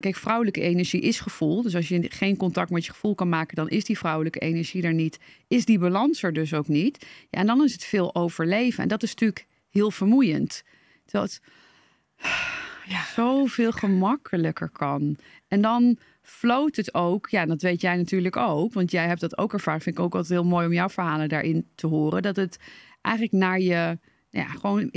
Kijk, vrouwelijke energie is gevoel. Dus als je geen contact met je gevoel kan maken, dan is die vrouwelijke energie er niet. Is die balans er dus ook niet. Ja, en dan is het veel overleven. En dat is natuurlijk heel vermoeiend. Terwijl het ja, zoveel gemakkelijker kan. En dan floot het ook. Ja, dat weet jij natuurlijk ook. Want jij hebt dat ook ervaren. Vind ik ook altijd heel mooi om jouw verhalen daarin te horen. Dat het eigenlijk naar je, ja, gewoon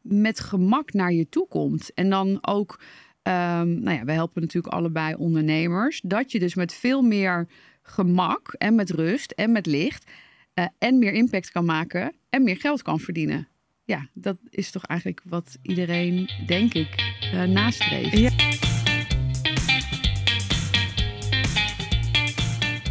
met gemak naar je toe komt. En dan ook Ehm, nou ja, we helpen natuurlijk allebei ondernemers. Dat je dus met veel meer gemak en met rust en met licht eh, en meer impact kan maken en meer geld kan verdienen. Ja, dat is toch eigenlijk wat iedereen, denk ik, eh, nastreeft. Ja.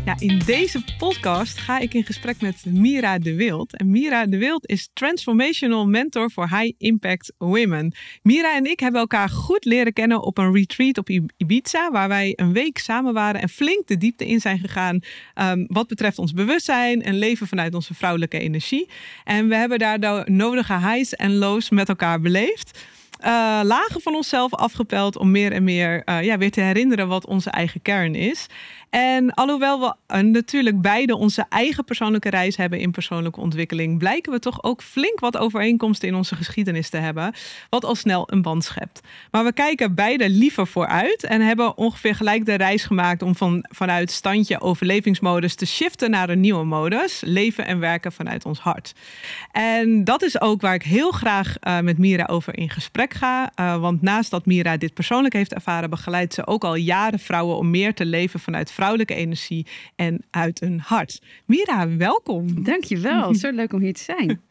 Ja, in deze podcast ga ik in gesprek met Mira de Wild. En Mira de Wild is Transformational Mentor voor High Impact Women. Mira en ik hebben elkaar goed leren kennen op een retreat op Ibiza, waar wij een week samen waren en flink de diepte in zijn gegaan ehm, wat betreft ons bewustzijn en leven vanuit onze vrouwelijke energie. En we hebben daardoor nodige highs en lows met elkaar beleefd. Eh, lagen van onszelf afgepeld om meer en meer eh, ja, weer te herinneren wat onze eigen kern is. En alhoewel we eh, natuurlijk beide onze eigen persoonlijke reis hebben in persoonlijke ontwikkeling, blijken we toch ook flink wat overeenkomsten in onze geschiedenis te hebben, wat al snel een band schept. Maar we kijken beide liever vooruit en hebben ongeveer gelijk de reis gemaakt om van, vanuit standje overlevingsmodus te shiften naar een nieuwe modus, leven en werken vanuit ons hart. En dat is ook waar ik heel graag eh, met Mira over in gesprek ga, eh, want naast dat Mira dit persoonlijk heeft ervaren, begeleidt ze ook al jaren vrouwen om meer te leven vanuit vrouwelijke energie en uit een hart. Mira, welkom. Dankjewel, zo leuk om hier te zijn.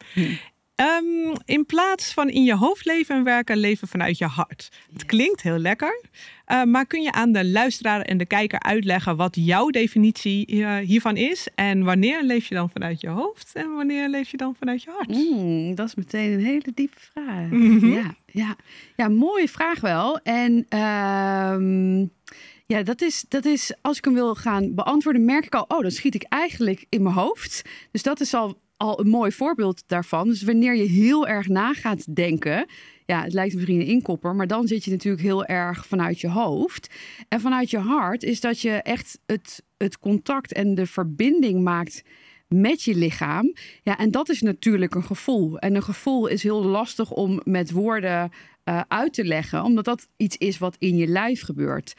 Ehm, in plaats van in je hoofd leven en werken, leven vanuit je hart. Het klinkt heel lekker, eh, maar kun je aan de luisteraar en de kijker uitleggen wat jouw definitie eh, hiervan is? En wanneer leef je dan vanuit je hoofd en wanneer leef je dan vanuit je hart? Mm, dat is meteen een hele diepe vraag. Mhm. ja, ja. ja, mooie vraag wel. En. ehm ja, dat is, dat is als ik hem wil gaan beantwoorden, merk ik al, oh, dan schiet ik eigenlijk in mijn hoofd. Dus dat is al, al een mooi voorbeeld daarvan. Dus wanneer je heel erg na gaat denken, ja, het lijkt misschien een inkopper, maar dan zit je natuurlijk heel erg vanuit je hoofd. En vanuit je hart is dat je echt het, het contact en de verbinding maakt met je lichaam. Ja, en dat is natuurlijk een gevoel. En een gevoel is heel lastig om met woorden eh, uit te leggen, omdat dat iets is wat in je lijf gebeurt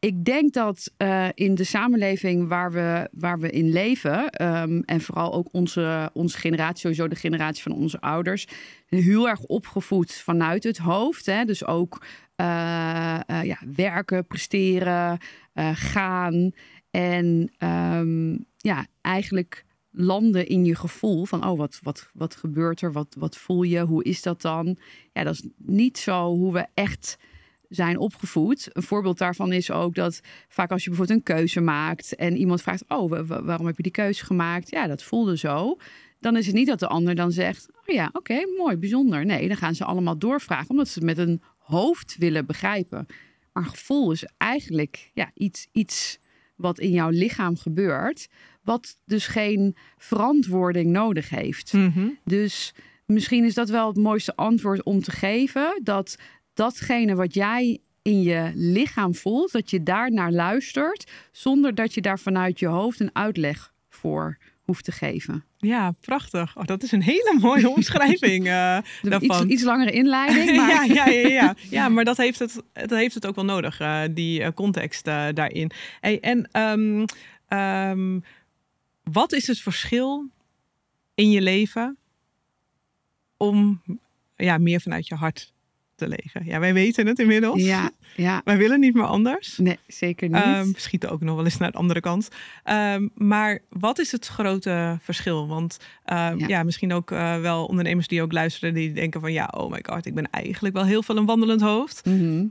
ik denk dat eh, in de samenleving waar we, waar we in leven, ehm, en vooral ook onze, onze generatie, sowieso de generatie van onze ouders, heel erg opgevoed vanuit het hoofd. Hè? Dus ook eh, eh, ja, werken, presteren, gaan. En ehm, ja, eigenlijk landen in je gevoel van oh, wat, wat, wat gebeurt er? Wat, wat voel je? Hoe is dat dan? Ja, dat is niet zo hoe we echt zijn opgevoed. Een voorbeeld daarvan is ook dat vaak als je bijvoorbeeld een keuze maakt en iemand vraagt: Oh, waarom heb je die keuze gemaakt? Ja, dat voelde zo. Dan is het niet dat de ander dan zegt: Oh ja, oké, mooi, bijzonder. Nee, dan gaan ze allemaal doorvragen, omdat ze het met een hoofd willen begrijpen. Maar gevoel is eigenlijk ja, iets, iets wat in jouw lichaam gebeurt, wat dus geen verantwoording nodig heeft. Mhm. Dus misschien is dat wel het mooiste antwoord om te geven. Dat datgene wat jij in je lichaam voelt, dat je daar naar luistert, zonder dat je daar vanuit je hoofd een uitleg voor hoeft te geven. Ja, prachtig. Oh, dat is een hele mooie omschrijving uh, Iets, iets langere inleiding. Maar... ja, ja, ja, ja. maar dat heeft het, dat heeft het ook wel nodig, eh, die eh, context daarin. en ehm, ehm, wat is het verschil in je leven om ja, meer vanuit je hart te legen. Ja, wij weten het inmiddels. Ja, ja. Wij willen niet meer anders. Nee, zeker niet. Ehm, schieten ook nog wel eens naar de andere kant. Ehm, maar wat is het grote verschil? Want ehm, ja. misschien ook eh, wel ondernemers die ook luisteren, die denken van ja, oh my god, ik ben eigenlijk wel heel veel een wandelend hoofd. Mhm.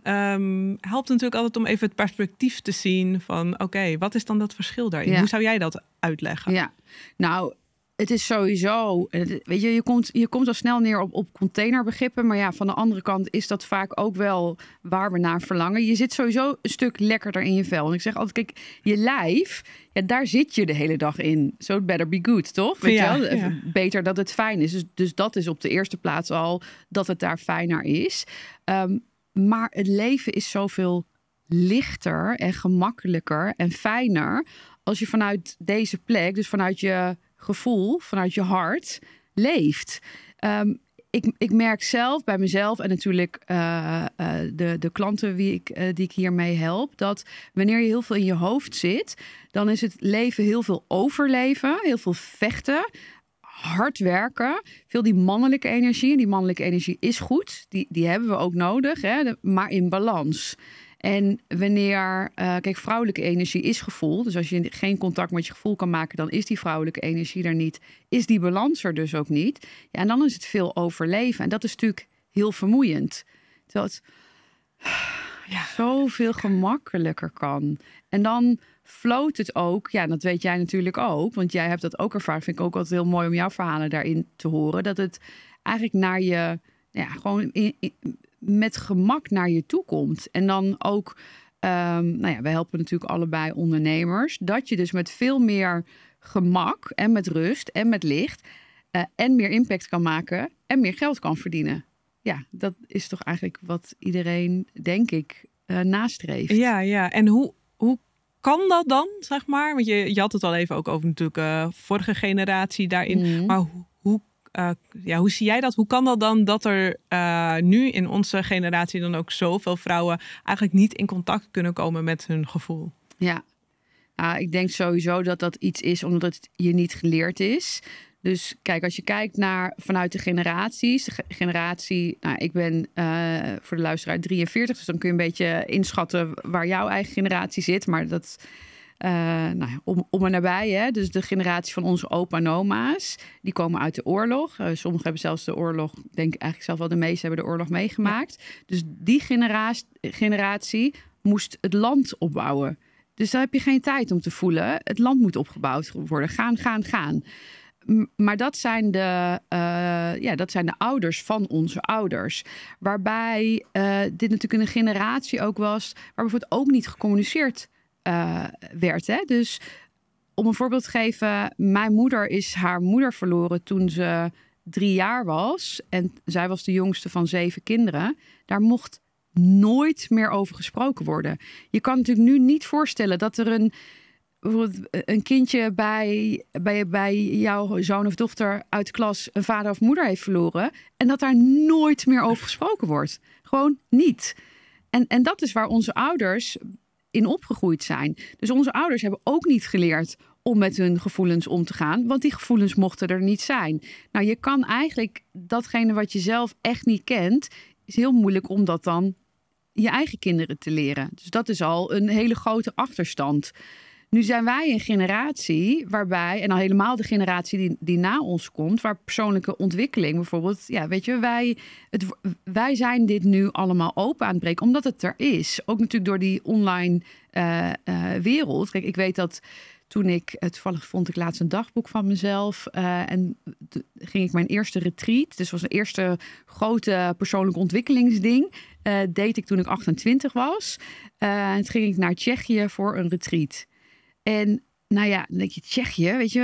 helpt natuurlijk altijd om even het perspectief te zien van oké, wat is dan dat verschil daarin? Hoe zou jij dat uitleggen? Ja, nou het is sowieso, weet je, je komt, je komt al snel neer op, op containerbegrippen. Maar ja, van de andere kant is dat vaak ook wel waar we naar verlangen. Je zit sowieso een stuk lekkerder in je vel. En ik zeg altijd, kijk, je lijf, ja, daar zit je de hele dag in. So it better be good, toch? Weet ja, je wel? Beter dat het fijn is. Dus, dus dat is op de eerste plaats al dat het daar fijner is. Ehm, maar het leven is zoveel lichter en gemakkelijker en fijner als je vanuit deze plek, dus vanuit je gevoel vanuit je hart leeft. Ehm, ik, ik merk zelf bij mezelf en natuurlijk eh, eh, de, de klanten wie ik, eh, die ik hiermee help, dat wanneer je heel veel in je hoofd zit, dan is het leven heel veel overleven, heel veel vechten, hard werken, veel die mannelijke energie. En die mannelijke energie is goed, die, die hebben we ook nodig, hè, maar in balans. En wanneer, eh, kijk, vrouwelijke energie is gevoel. Dus als je geen contact met je gevoel kan maken, dan is die vrouwelijke energie er niet. Is die balans er dus ook niet. Ja, en dan is het veel overleven. En dat is natuurlijk heel vermoeiend. Terwijl het ja, zoveel gemakkelijker kan. En dan floot het ook. Ja, dat weet jij natuurlijk ook. Want jij hebt dat ook ervaren. Vind ik ook altijd heel mooi om jouw verhalen daarin te horen. Dat het eigenlijk naar je ja, gewoon in, met gemak naar je toe komt. En dan ook, ehm, nou ja, we helpen natuurlijk allebei ondernemers. Dat je dus met veel meer gemak en met rust en met licht eh, en meer impact kan maken en meer geld kan verdienen. Ja, dat is toch eigenlijk wat iedereen, denk ik, uh, nastreeft. Ja, ja. En hoe, hoe kan dat dan, zeg maar? Want je, je had het al even ook over natuurlijk eh, vorige generatie daarin. Mhm. Maar hoe, eh, ja, hoe zie jij dat? Hoe kan dat dan dat er eh, nu in onze generatie dan ook zoveel vrouwen eigenlijk niet in contact kunnen komen met hun gevoel? Ja, nou, ik denk sowieso dat dat iets is omdat het je niet geleerd is. Dus kijk, als je kijkt naar vanuit de generaties. De generatie, nou, ik ben eh, voor de luisteraar 43, dus dan kun je een beetje inschatten waar jouw eigen generatie zit. Maar dat eh, nou, om, om en nabij, hè? dus de generatie van onze opa en oma's, die komen uit de oorlog. Eh, sommigen hebben zelfs de oorlog, denk ik eigenlijk zelf wel de meeste hebben de oorlog meegemaakt. Dus die generatie, generatie moest het land opbouwen. Dus daar heb je geen tijd om te voelen. Het land moet opgebouwd worden. Gaan, gaan, gaan. Maar dat zijn, de, eh, ja, dat zijn de ouders van onze ouders. Waarbij dit natuurlijk een generatie ook was waar bijvoorbeeld ook niet gecommuniceerd uh, werd. Hè? Dus om een voorbeeld te geven, mijn moeder is haar moeder verloren toen ze drie jaar was. En zij was de jongste van zeven kinderen. Daar mocht nooit meer over gesproken worden. Je kan natuurlijk nu niet voorstellen dat er een, een kindje bij, bij, bij jouw zoon of dochter uit de klas een vader of moeder heeft verloren. En dat daar nooit meer over gesproken wordt. Gewoon niet. En, en dat is waar onze ouders in opgegroeid zijn. Dus onze ouders hebben ook niet geleerd om met hun gevoelens om te gaan, want die gevoelens mochten er niet zijn. Nou, je kan eigenlijk datgene wat je zelf echt niet kent, is heel moeilijk om dat dan je eigen kinderen te leren. Dus dat is al een hele grote achterstand. Nu zijn wij een generatie waarbij, en al helemaal de generatie die, die na ons komt, waar persoonlijke ontwikkeling bijvoorbeeld, ja, weet je, wij, het, wij zijn dit nu allemaal open aan het breken, omdat het er is. Ook natuurlijk door die online eh, eh, wereld. Kijk, ik weet dat toen ik, toevallig vond ik laatst een dagboek van mezelf. Uh, en ging ik mijn eerste retreat. Dus was een eerste grote persoonlijke ontwikkelingsding. Uh, deed ik toen ik 28 was. en toen ging ik naar Tsjechië voor een retreat. En nou ja, dan denk Tsjechië, weet je.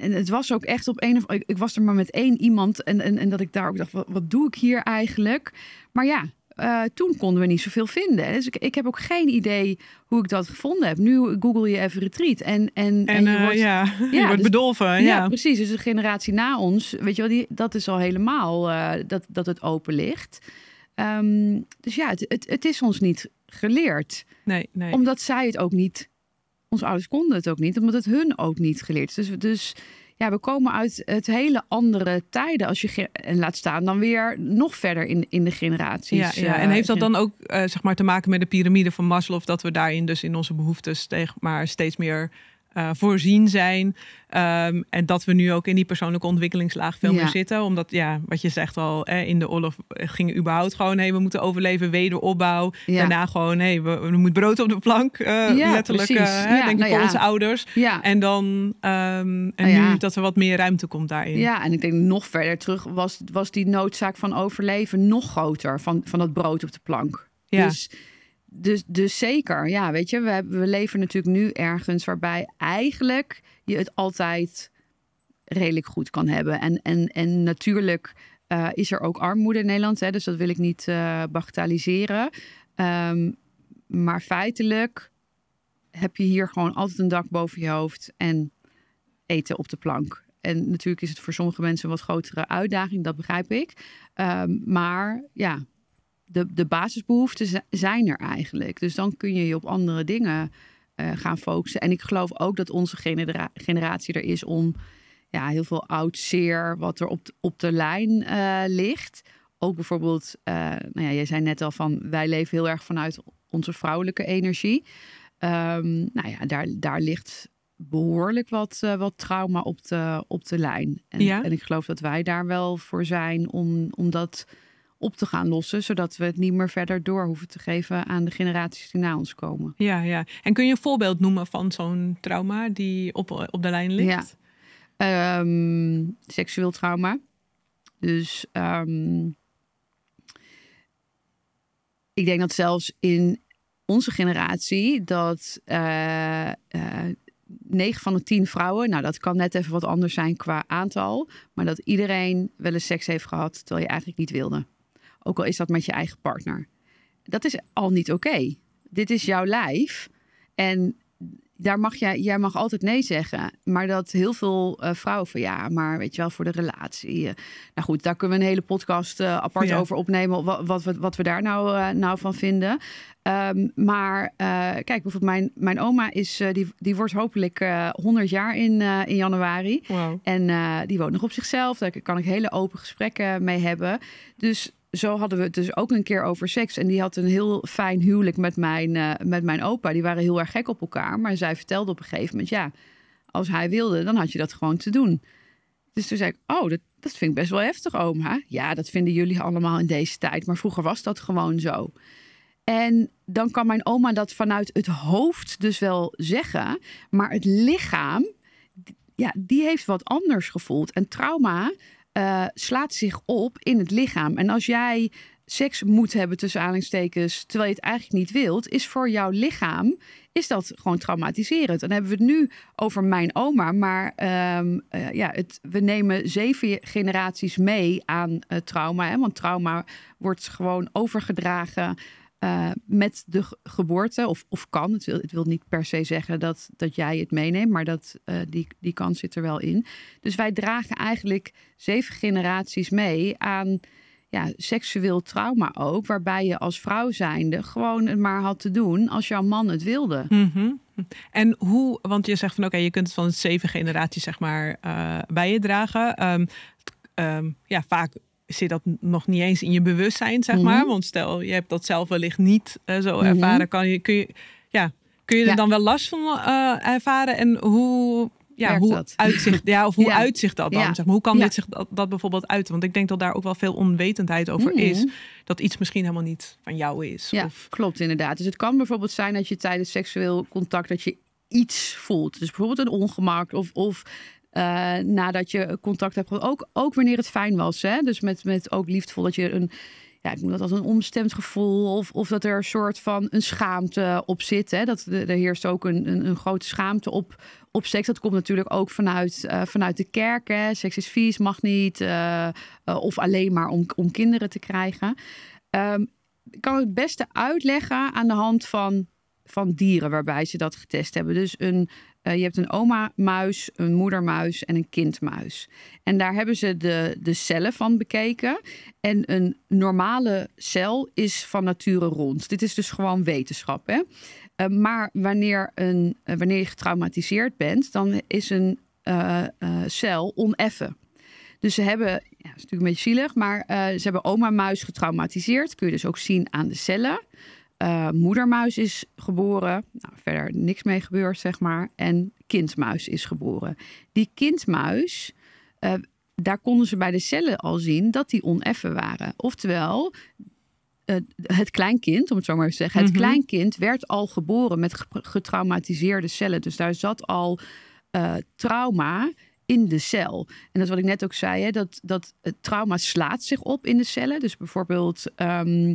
En het was ook echt op een of ik, ik was er maar met één iemand. En, en, en dat ik daar ook dacht, wat, doe ik hier eigenlijk? Maar ja, eh, toen konden we niet zoveel vinden. Dus ik, heb ook geen idee hoe ik dat gevonden heb. Nu google je even retreat. En, en, en, en eh, wordt, ja, je wordt dus- bedolven. Ja. precies. Dus de generatie na ons, weet je wel, die, dat is al helemaal eh, dat, dat het open ligt. Ehm, dus ja, het, het, het, is ons niet geleerd. Nee, nee. Omdat zij het ook niet onze ouders konden het ook niet, omdat het hun ook niet geleerd is. Dus, dus ja, we komen uit het hele andere tijden. Als je en laat staan, dan weer nog verder in, in de generaties. Ja, eh, en heeft dat dan ook eh, zeg maar, te maken met de piramide van Maslow? Dat we daarin dus in onze behoeftes tegen maar steeds meer eh, voorzien zijn. Ehm, en dat we nu ook in die persoonlijke ontwikkelingslaag veel meer zitten. Omdat, ja, wat je zegt al, in de oorlog ging überhaupt gewoon... hé, hey, we moeten overleven, wederopbouw. Ja. Daarna gewoon, hé, hey, we, moeten brood op de plank. Uh, ja, letterlijk, eh, denk ik, nou voor onze ouders. En dan, ehm, en nou nu dat er wat meer ruimte komt daarin. Ja, en ik denk nog verder terug was, was die noodzaak van overleven nog groter. Van, van dat brood op de plank. Ja. Dus dus, dus zeker, ja, weet je, we, we leven natuurlijk nu ergens waarbij eigenlijk je het altijd redelijk goed kan hebben. En, en, en natuurlijk eh, is er ook armoede in Nederland, hè, dus dat wil ik niet uh, bagatelliseren. Ehm, maar feitelijk heb je hier gewoon altijd een dak boven je hoofd en eten op de plank. En natuurlijk is het voor sommige mensen een wat grotere uitdaging, dat begrijp ik. Ehm, maar ja, de, de basisbehoeften zijn er eigenlijk. Dus dan kun je je op andere dingen eh, gaan focussen. En ik geloof ook dat onze generatie er is om ja, heel veel oud zeer wat er op, de, op de lijn eh, ligt. Ook bijvoorbeeld, eh, nou ja, jij zei net al van wij leven heel erg vanuit onze vrouwelijke energie. Ehm, nou ja, daar, daar ligt behoorlijk wat, wat trauma op de, op de lijn. En, ja. en ik geloof dat wij daar wel voor zijn om, om dat op te gaan lossen, zodat we het niet meer verder door hoeven te geven aan de generaties die na ons komen. Ja, ja. En kun je een voorbeeld noemen van zo'n trauma die op, op de lijn ligt? Ja. Ehm, seksueel trauma. Dus ehm, ik denk dat zelfs in onze generatie dat eh, eh, negen van de tien vrouwen, nou dat kan net even wat anders zijn qua aantal, maar dat iedereen wel eens seks heeft gehad terwijl je eigenlijk niet wilde. Ook al is dat met je eigen partner. Dat is al niet oké. Dit is jouw lijf. En daar mag jij, jij mag altijd nee zeggen. Maar dat heel veel eh, vrouwen van ja, maar weet je wel, voor de relatie. Eh, nou goed, daar kunnen we een hele podcast eh, apart over opnemen. Wat, wat, wat, wat, we daar nou, nou van vinden. Ehm, maar kijk, bijvoorbeeld mijn, mijn oma is, die, die wordt hopelijk 100 jaar in, in januari. En die woont nog op zichzelf. Daar kan ik hele open gesprekken mee hebben. Dus zo hadden we het dus ook een keer over seks. En die had een heel fijn huwelijk met mijn, eh, met mijn opa. Die waren heel erg gek op elkaar. Maar zij vertelde op een gegeven moment: ja, als hij wilde, dan had je dat gewoon te doen. Dus toen zei ik: Oh, dat, dat vind ik best wel heftig, oma. Ja, dat vinden jullie allemaal in deze tijd. Maar vroeger was dat gewoon zo. En dan kan mijn oma dat vanuit het hoofd dus wel zeggen. Maar het lichaam, ja, die heeft wat anders gevoeld. En trauma eh, slaat zich op in het lichaam. En als jij seks moet hebben tussen aanhalingstekens, terwijl je het eigenlijk niet wilt, is voor jouw lichaam is dat gewoon traumatiserend. En dan hebben we het nu over mijn oma, maar ehm, eh, ja, het, we nemen zeven generaties mee aan eh, trauma. Hè? Want trauma wordt gewoon overgedragen uh, met de geboorte, of, of kan, het wil, het wil niet per se zeggen dat, dat jij het meeneemt, maar dat, eh, die, die kans zit er wel in. Dus wij dragen eigenlijk zeven generaties mee aan ja, seksueel trauma ook, waarbij je als vrouw zijnde gewoon het maar had te doen als jouw man het wilde. Mhm. En hoe, want je zegt van oké, je kunt het van zeven generaties zeg maar eh, bij je dragen. Ehm, ehm, ja, vaak zit dat nog niet eens in je bewustzijn, zeg maar. Mhm. Want stel, je hebt dat zelf wellicht niet eh, zo mhm. ervaren. Kan je, kun, je, ja, kun je er dan wel last van eh, ervaren? En hoe, ja, hoe, dat? Uitzicht, ja, of hoe uitzicht dat dan? Zeg maar, hoe kan dit zich dat, dat bijvoorbeeld uiten? Want ik denk dat daar ook wel veel onwetendheid over mhm. is. Dat iets misschien helemaal niet van jou is. Ja, of... klopt inderdaad. Dus het kan bijvoorbeeld zijn dat je tijdens seksueel contact... dat je iets voelt. Dus bijvoorbeeld een ongemak of, of eh, nadat je contact hebt gehad. Ook, ook wanneer het fijn was. Hè? Dus met, met ook liefdevol dat je een. Ja, ik noem dat als een onbestemd gevoel. Of, of dat er een soort van een schaamte op zit. Hè? Dat er heerst ook een, een, grote schaamte op, op seks. Dat komt natuurlijk ook vanuit, eh, vanuit de kerk. Hè? Seks is vies, mag niet. Eh, of alleen maar om, om kinderen te krijgen. Ehm, ik kan het beste uitleggen aan de hand van van dieren waarbij ze dat getest hebben. Dus een, eh, je hebt een oma-muis, een moedermuis en een kindmuis. En daar hebben ze de, de cellen van bekeken. En een normale cel is van nature rond. Dit is dus gewoon wetenschap. Hè? Eh, maar wanneer, een, eh, wanneer je getraumatiseerd bent, dan is een cel oneffen. Dus ze hebben, ja, dat is natuurlijk een beetje zielig, maar ze hebben oma-muis getraumatiseerd. Kun je dus ook zien aan de cellen. Eh, moedermuis is geboren. Nou, verder niks mee gebeurd, zeg maar. En kindmuis is geboren. Die kindmuis, eh, daar konden ze bij de cellen al zien dat die oneffen waren. Oftewel, het kleinkind, om het zo maar te zeggen, het mhm. kleinkind werd al geboren met getraumatiseerde cellen. Dus daar zat al eh, trauma in de cel. En dat is wat ik net ook zei, hè, dat, dat het trauma slaat zich op in de cellen. Dus bijvoorbeeld ehm,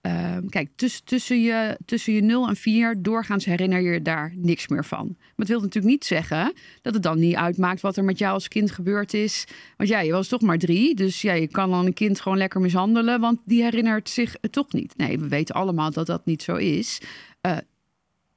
Ehm, kijk, tussen, je, tussen je 0 en 4 doorgaans herinner je daar niks meer van. Maar het wil natuurlijk niet zeggen dat het dan niet uitmaakt wat er met jou als kind gebeurd is. Want jij je was toch maar drie, dus ja, je kan dan een kind gewoon lekker mishandelen, want die herinnert zich het toch niet. Nee, we weten allemaal dat dat niet zo is. Eh,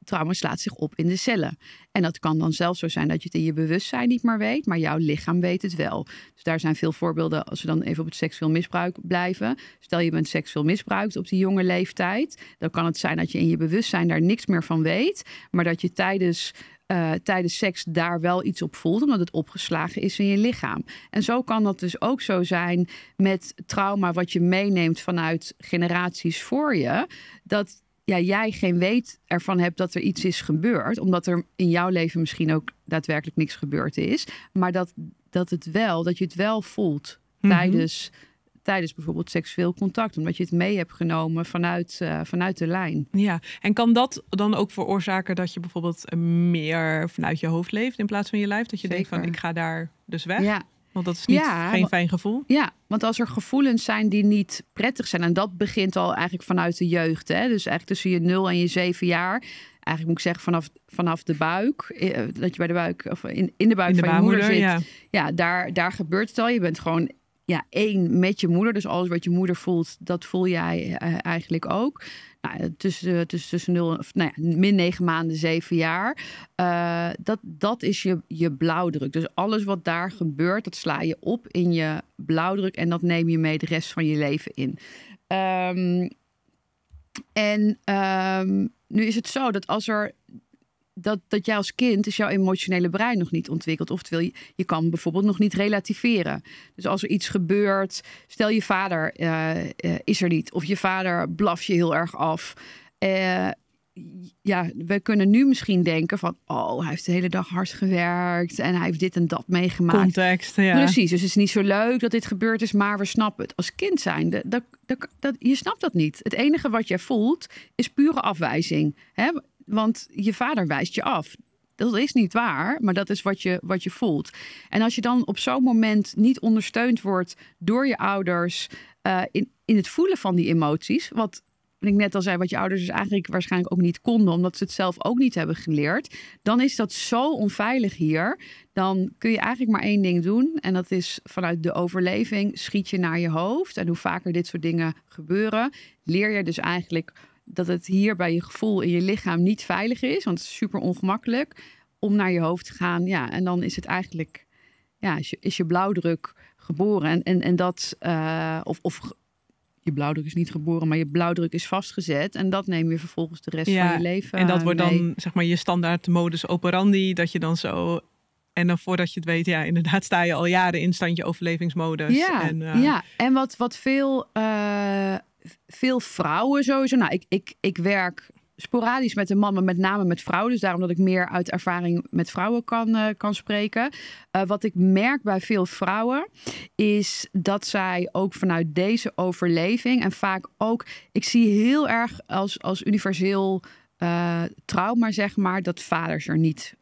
trauma slaat zich op in de cellen. En dat kan dan zelfs zo zijn dat je het in je bewustzijn niet meer weet, maar jouw lichaam weet het wel. Dus daar zijn veel voorbeelden als we dan even op het seksueel misbruik blijven. Stel je bent seksueel misbruikt op die jonge leeftijd, dan kan het zijn dat je in je bewustzijn daar niks meer van weet, maar dat je tijdens eh, tijdens seks daar wel iets op voelt, omdat het opgeslagen is in je lichaam. En zo kan dat dus ook zo zijn met trauma wat je meeneemt vanuit generaties voor je. Dat ja, jij geen weet ervan hebt dat er iets is gebeurd. Omdat er in jouw leven misschien ook daadwerkelijk niks gebeurd is. Maar dat, dat, het wel, dat je het wel voelt mhm. tijdens, tijdens bijvoorbeeld seksueel contact. Omdat je het mee hebt genomen vanuit, eh, vanuit de lijn. Ja, en kan dat dan ook veroorzaken dat je bijvoorbeeld meer vanuit je hoofd leeft in plaats van je lijf? Dat je denkt van ik ga daar dus weg? Ja, want dat is niet, ja, geen fijn gevoel. Ja, want als er gevoelens zijn die niet prettig zijn. En dat begint al eigenlijk vanuit de jeugd. Hè? Dus eigenlijk tussen je 0 en je 7 jaar. Eigenlijk moet ik zeggen vanaf, vanaf de buik. Eh, dat je bij de buik of in, in de buik van je moeder zit. Ja, daar, daar gebeurt het al. Je bent gewoon ja, één met je moeder. Dus alles wat je moeder voelt, dat voel jij eh, eigenlijk ook nou, eh, eh, tussen, tussen, tussen 0 nou ja, min 9 maanden, 7 jaar. Eh, dat, dat is je, je blauwdruk. Dus alles wat daar gebeurt, dat sla je op in je blauwdruk. En dat neem je mee de rest van je leven in. Ehm, en ehm, nu is het zo dat als er dat, dat jij als kind is jouw emotionele brein nog niet ontwikkeld. Oftewel, je, je kan bijvoorbeeld nog niet relativeren. Dus als er iets gebeurt, stel je vader eh, eh, is er niet. Of je vader blaf je heel erg af. Eh, ja, we kunnen nu misschien denken van... oh, hij heeft de hele dag hard gewerkt en hij heeft dit en dat meegemaakt. Context, ja. Precies, dus het is niet zo leuk dat dit gebeurd is, maar we snappen het. Als kind zijn dat, dat, dat, je snapt dat niet. Het enige wat jij voelt is pure afwijzing. Hè? Want je vader wijst je af. Dat is niet waar, maar dat is wat je, wat je voelt. En als je dan op zo'n moment niet ondersteund wordt door je ouders eh, in, in het voelen van die emoties, wat ik net al zei, wat je ouders dus eigenlijk waarschijnlijk ook niet konden, omdat ze het zelf ook niet hebben geleerd, dan is dat zo onveilig hier. Dan kun je eigenlijk maar één ding doen. En dat is vanuit de overleving schiet je naar je hoofd. En hoe vaker dit soort dingen gebeuren, leer je dus eigenlijk dat het hier bij je gevoel in je lichaam niet veilig is, want het is super ongemakkelijk om naar je hoofd te gaan. Ja, en dan is het eigenlijk, ja, is je, is je blauwdruk geboren. En, en, en dat, eh, of, of je blauwdruk is niet geboren, maar je blauwdruk is vastgezet. En dat neem je vervolgens de rest van je leven. En dat wordt dan, zeg maar, je standaard modus operandi, dat je dan zo en dan voordat je het weet, ja, inderdaad sta je al jaren in standje overlevingsmodus. Ja, en, eh, ja. en wat, wat veel eh, veel vrouwen sowieso. Nou, ik, ik, ik werk sporadisch met een man, met name met vrouwen. Dus daarom dat ik meer uit ervaring met vrouwen kan, eh, kan spreken. Eh, wat ik merk bij veel vrouwen is dat zij ook vanuit deze overleving en vaak ook, ik zie heel erg als, als universeel uh, trauma, zeg maar, dat vaders er niet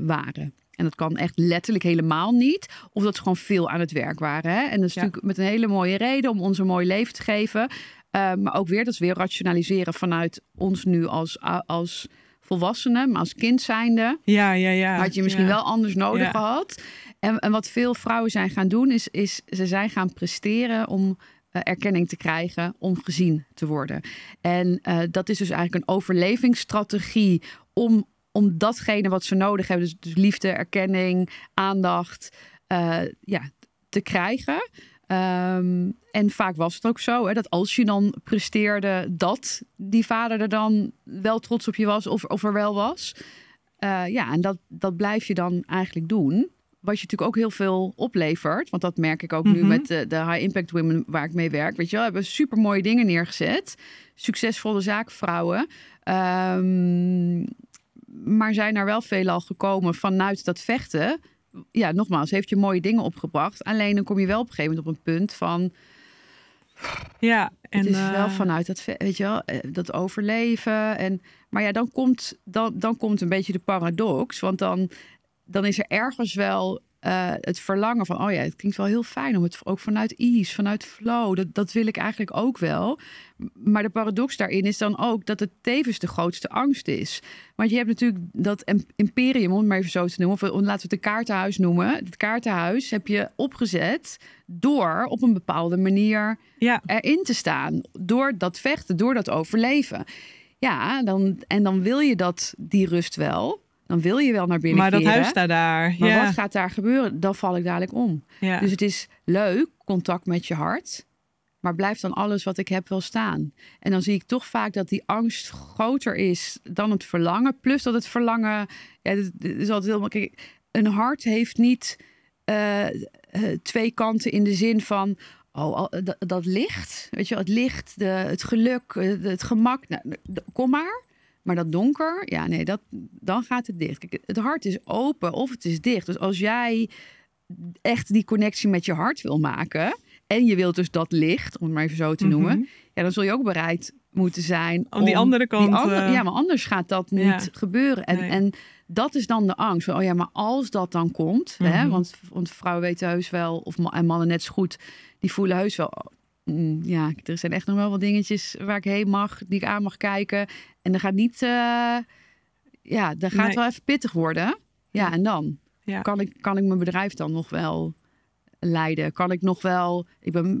waren. En dat kan echt letterlijk helemaal niet. Of dat ze gewoon veel aan het werk waren. Hè? En dat is natuurlijk met een hele mooie reden om ons een mooi leven te geven. Eh, maar ook weer, dat is weer rationaliseren vanuit ons nu als, als volwassenen, maar als kind zijnde. Ja, ja, ja. Had je misschien wel anders nodig gehad. En, en wat veel vrouwen zijn gaan doen, is, is ze zijn gaan presteren om eh, erkenning te krijgen om gezien te worden. En eh, dat is dus eigenlijk een overlevingsstrategie om, om datgene wat ze nodig hebben, dus, dus liefde, erkenning, aandacht, ja, te krijgen. Ehm, en vaak was het ook zo hè, dat als je dan presteerde, dat die vader er dan wel trots op je was of, of er wel was. Eh, ja, en dat, dat blijf je dan eigenlijk doen. Wat je natuurlijk ook heel veel oplevert. Want dat merk ik ook nu mhm. met de, de, High Impact Women waar ik mee werk. Weet je wel, hebben super mooie dingen neergezet. Succesvolle zaakvrouwen. Ehm, maar zijn er wel veelal gekomen vanuit dat vechten ja, nogmaals, heeft je mooie dingen opgebracht. Alleen dan kom je wel op een gegeven moment op een punt van. Ja, en het is eh, wel vanuit dat, weet je wel, eh, dat overleven. En, maar ja, dan komt, dan, dan komt een beetje de paradox. Want dan, dan is er ergens wel eh, het verlangen van, oh ja, het klinkt wel heel fijn om het ook vanuit ease, vanuit flow, dat, dat wil ik eigenlijk ook wel. Maar de paradox daarin is dan ook dat het tevens de grootste angst is. Want je hebt natuurlijk dat imperium, om het maar even zo te noemen, of laten we het een kaartenhuis noemen. Het kaartenhuis heb je opgezet door op een bepaalde manier ja. erin te staan. Door dat vechten, door dat overleven. Ja, dan, en dan wil je dat, die rust wel dan wil je wel naar binnen Maar dat keren, huis staat daar. Maar wat gaat daar gebeuren? Dan val ik dadelijk om. Dus het is leuk, contact met je hart. Maar blijft dan alles wat ik heb wel staan. En dan zie ik toch vaak dat die angst groter is dan het verlangen. Plus dat het verlangen. Ja, dat is altijd heel makkelijk. een hart heeft niet eh, eh, twee kanten in de zin van. Oh, dat, dat licht, weet je, het licht, de, het geluk, eh, het gemak. Nou, kom maar. Maar dat donker, ja, nee, dat, dan gaat het dicht. Kijk, het hart is open of het is dicht. Dus als jij echt die connectie met je hart wil maken. En je wilt dus dat licht, om het maar even zo te noemen. Mhm. Ja, dan zul je ook bereid moeten zijn. Om, die andere kant. Eh, ja, maar anders gaat dat niet gebeuren. En, en dat is dan de angst. oh ja, maar als dat dan komt. hè, mhm. want, want vrouwen weten heus wel, of en mannen net zo goed, die voelen heus wel. Mm, ja, er zijn echt nog wel wat dingetjes waar ik heen mag, die ik aan mag kijken. En dan gaat niet, eh, ja, dan gaat wel even pittig worden. Ja, en dan kan, ik, kan ik mijn bedrijf dan nog wel leiden? Kan ik nog wel, ik ben,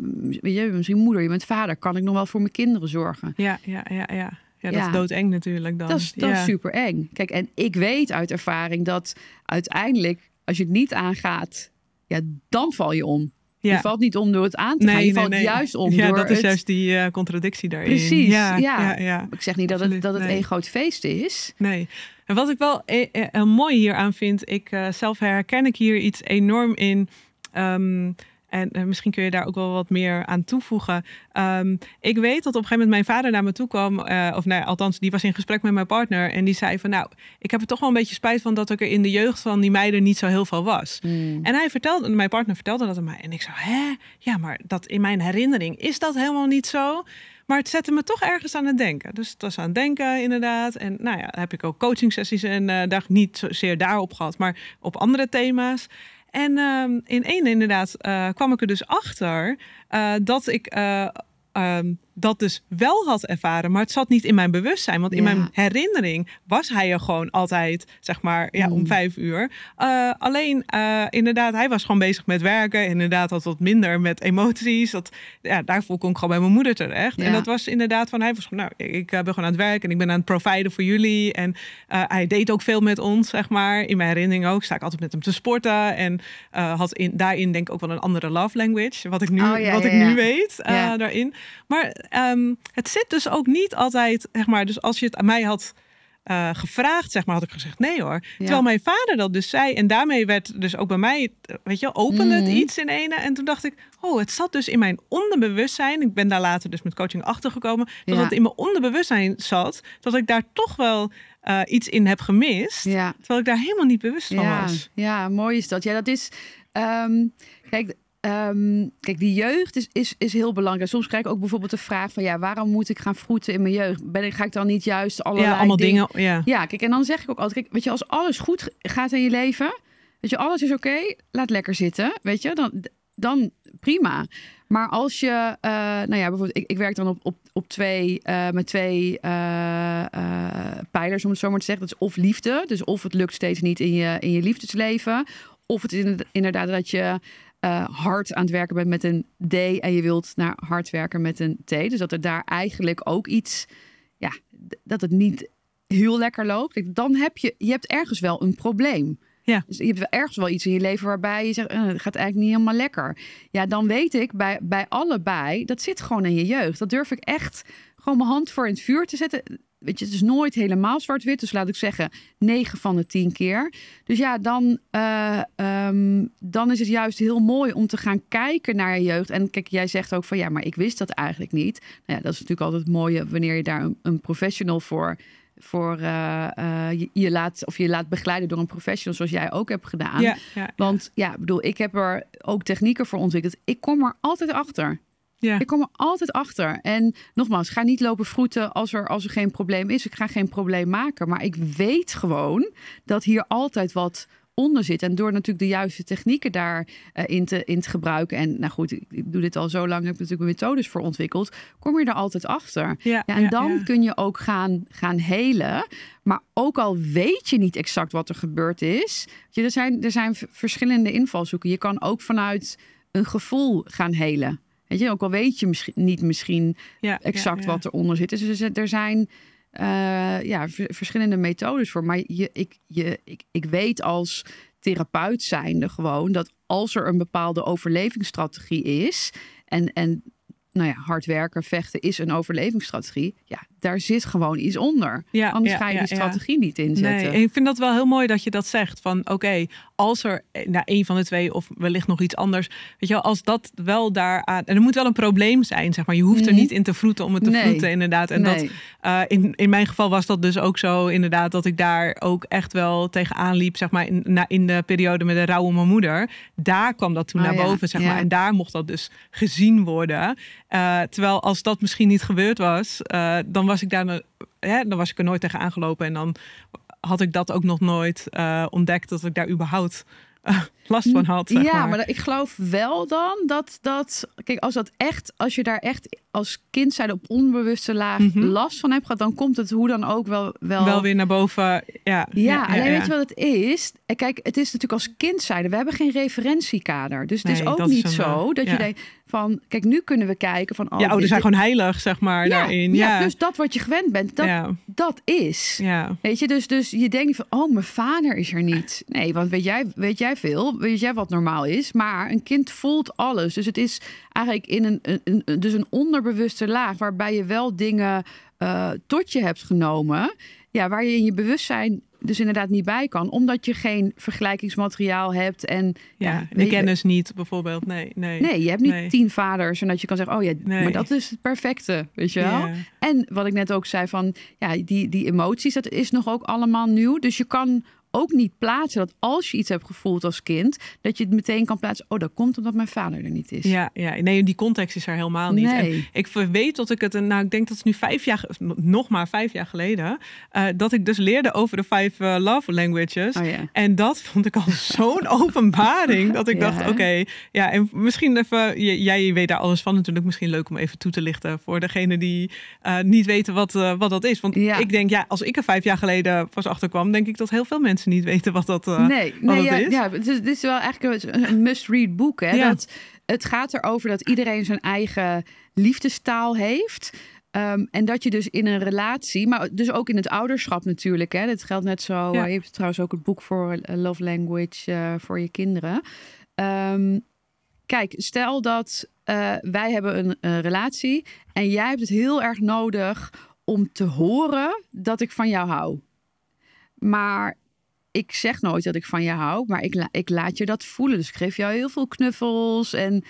misschien moeder, je bent vader, kan ik nog wel voor mijn kinderen zorgen? Ja, ja, ja, ja. Ja, dat is doodeng natuurlijk dan. Dat is, dat is super eng. Kijk, en ik weet uit ervaring dat uiteindelijk, als je het niet aangaat, ja, dan val je om. Je valt niet om door het aan te nee, gaan. Je valt juist om ja, dat is juist die eh, contradictie daarin. Precies, ja, ja. ja Ik zeg niet dat het, dat het een groot feest is. Nee. En wat ik wel e e mooi hieraan vind, ik zelf herken ik hier iets enorm in... Ehm, en eh, misschien kun je daar ook wel wat meer aan toevoegen. Ehm, ik weet dat op een gegeven moment mijn vader naar me toe kwam. Eh, of nee, nou althans, die was in gesprek met mijn partner. En die zei van nou, ik heb er toch wel een beetje spijt van dat ik er in de jeugd van die meiden niet zo heel veel was. Hmm. En hij vertelde, mijn partner vertelde dat aan mij. En ik zei, hè? Ja, maar dat in mijn herinnering is dat helemaal niet zo. Maar het zette me toch ergens aan het denken. Dus het was aan het denken, inderdaad. En nou ja, heb ik ook coaching sessies en uh, eh, daar niet zozeer daarop gehad, maar op andere thema's. En um, in één inderdaad uh, kwam ik er dus achter uh, dat ik um, dat dus wel had ervaren, maar het zat niet in mijn bewustzijn. Want in mijn herinnering was hij er gewoon altijd, zeg maar, ja, om mm. vijf uur. Eh, alleen, eh, inderdaad, hij was gewoon bezig met werken. Inderdaad, had wat minder met emoties. Dat, ja, daarvoor kon ik gewoon bij mijn moeder terecht. En dat was inderdaad van, hij was gewoon, nou, ik eh, ben gewoon aan het werken en ik ben aan het providen voor jullie. En hij deed ook veel met ons, zeg maar. In mijn herinnering ook, sta ik altijd met hem te sporten. En had in, daarin denk ik ook wel een andere love language, wat ik nu, oh, wat ik nu weet daarin. Maar um, het zit dus ook niet altijd, zeg maar, dus als je het aan mij had eh, gevraagd, zeg maar, had ik gezegd nee hoor. Terwijl mijn vader dat dus zei. En daarmee werd dus ook bij mij, weet je, opende het mhm. iets in ene. En toen dacht ik, oh, het zat dus in mijn onderbewustzijn. Ik ben daar later dus met coaching achtergekomen. Dat het in mijn onderbewustzijn zat. Dat ik daar toch wel eh, iets in heb gemist. Terwijl ik daar helemaal niet bewust van was. Ja, mooi is dat. Ja, dat is... Ehm, kijk, Ehm, kijk, die jeugd is, is, is heel belangrijk. Soms krijg ik ook bijvoorbeeld de vraag van... ja, waarom moet ik gaan vroeten in mijn jeugd? Ben ik, ga ik dan niet juist allerlei ja, allemaal dingen... ja. ja, kijk, en dan zeg ik ook altijd... Kijk, weet je, als alles goed gaat in je leven... weet je, alles is oké, laat lekker zitten. Weet je, dan, dan prima. Maar als je, eh, nou ja, bijvoorbeeld, ik, ik, werk dan op, op, op twee, eh, met twee eh, pijlers, om het zo maar te zeggen. Dat is of liefde, dus of het lukt steeds niet in je, in je liefdesleven. Of het is inderdaad dat je eh, hard aan het werken bent met een D en je wilt naar hard werken met een T. Dus dat er daar eigenlijk ook iets, ja, dat het niet heel lekker loopt. Dan heb je, je hebt ergens wel een probleem. Ja. Dus je hebt ergens wel iets in je leven waarbij je zegt, eh, het gaat eigenlijk niet helemaal lekker. Ja, dan weet ik bij, bij allebei, dat zit gewoon in je jeugd. Dat durf ik echt gewoon mijn hand voor in het vuur te zetten weet je, het is nooit helemaal zwart-wit. Dus laat ik zeggen, 9 van de 10 keer. Dus ja, dan, eh, ehm, dan is het juist heel mooi om te gaan kijken naar je jeugd. En kijk, jij zegt ook van ja, maar ik wist dat eigenlijk niet. Nou ja, dat is natuurlijk altijd het mooie wanneer je daar een, professional voor voor eh, eh, je, laat of je laat begeleiden door een professional zoals jij ook hebt gedaan. Ja, ja, Want ja, bedoel, ik heb er ook technieken voor ontwikkeld. Ik kom er altijd achter. Ja. Ik kom er altijd achter. En nogmaals, ga niet lopen vroeten als er, als er geen probleem is. Ik ga geen probleem maken. Maar ik weet gewoon dat hier altijd wat onder zit. En door natuurlijk de juiste technieken daarin eh, in te, in te gebruiken. En nou goed, ik, doe dit al zo lang, heb ik natuurlijk methodes voor ontwikkeld. Kom je er altijd achter. Ja, en dan kun je ook gaan, gaan helen. Maar ook al weet je niet exact wat er gebeurd is. Je, er, zijn, er zijn verschillende invalshoeken. Je kan ook vanuit een gevoel gaan helen. Weet je, ook al weet je misschien, niet misschien exact wat eronder zit. Dus er zijn eh, ja, verschillende methodes voor. Maar je, ik, je, ik, ik weet als therapeut zijnde gewoon dat als er een bepaalde overlevingsstrategie is. En, en nou ja, hard werken, vechten is een overlevingsstrategie. Ja, daar zit gewoon iets onder. Anders ga je die strategie niet inzetten. Nee, ik vind dat wel heel mooi dat je dat zegt. Van oké, als er eh, nou, een van de twee of wellicht nog iets anders. Weet je wel, als dat wel daar aan. En er moet wel een probleem zijn, zeg maar. Je hoeft er mhm. niet in te vroeten om het te nee. vroeten, inderdaad. En dat eh, in, in mijn geval was dat dus ook zo, inderdaad, dat ik daar ook echt wel tegenaan liep, zeg maar, in, na, in de periode met de rouw om mijn moeder. Daar kwam dat toen oh naar boven, zeg maar. En daar mocht dat dus gezien worden. Eh, terwijl als dat misschien niet gebeurd was, uh, dan dan was ik daar eh, hè, dan was ik er nooit tegen aangelopen. En dan had ik dat ook nog nooit eh, ontdekt dat ik daar überhaupt eh, last van had. ja, maar. ik geloof wel dan dat dat. Kijk, als dat echt, als je daar echt als kind zijn op onbewuste laag mhm. last van hebt gehad, dan komt het hoe dan ook wel. Wel, wel weer naar boven. Ja, ja, alleen weet je wat het is? Eh, kijk, het is natuurlijk als kind zijnde, we hebben geen referentiekader. Dus het is ook niet zo eh, dat je denkt van, kijk, nu kunnen we kijken van. Oh, ja, ouders oh, zijn gewoon heilig, zeg maar. daarin. ja, dus dat wat je gewend bent, dat, dat is. Ja. Weet je, dus, dus je denkt van, oh, mijn vader is er niet. Nee, want weet jij, weet jij veel? weet jij wat normaal is, maar een kind voelt alles. Dus het is eigenlijk in een, een, een dus een onderbewuste laag waarbij je wel dingen eh, tot je hebt genomen, ja, waar je in je bewustzijn dus inderdaad niet bij kan, omdat je geen vergelijkingsmateriaal hebt en ja, ja de kennis niet bijvoorbeeld. Nee, nee. Nee, je hebt niet tien vaders en dat je kan zeggen, oh ja, nee. maar dat is het perfecte, weet je wel? En wat ik net ook zei van, ja, die die emoties, dat is nog ook allemaal nieuw, dus je kan ook niet plaatsen dat als je iets hebt gevoeld als kind, dat je het meteen kan plaatsen. Oh, dat komt omdat mijn vader er niet is. Ja, ja. nee, die context is er helemaal niet. Nee. ik weet dat ik het, nou, ik denk dat het nu vijf jaar, nog maar vijf jaar geleden, eh, dat ik dus leerde over de vijf eh, love languages. Oh, en dat vond ik al zo'n openbaring dat ik dacht, oké, ja, en misschien even, jij weet daar alles van natuurlijk, misschien leuk om even toe te lichten voor degene die eh, niet weten wat, wat dat is. Want ik denk, ja, als ik er vijf jaar geleden pas achter kwam, denk ik dat heel veel mensen niet weten wat dat, eh, nee, wat nee, ja, is. Ja, het is, wel eigenlijk een must-read boek. Hè? Ja. Dat, het gaat erover dat iedereen zijn eigen liefdestaal heeft. Ehm, en dat je dus in een relatie, maar dus ook in het ouderschap natuurlijk. Hè, dat geldt net zo. Ja. Eh, je hebt trouwens ook het boek voor eh, Love Language voor je kinderen. Ehm, kijk, stel dat wij hebben een, een, relatie en jij hebt het heel erg nodig om te horen dat ik van jou hou. Maar ik zeg nooit dat ik van je hou, maar ik, ik laat je dat voelen. Dus ik geef jou heel veel knuffels. En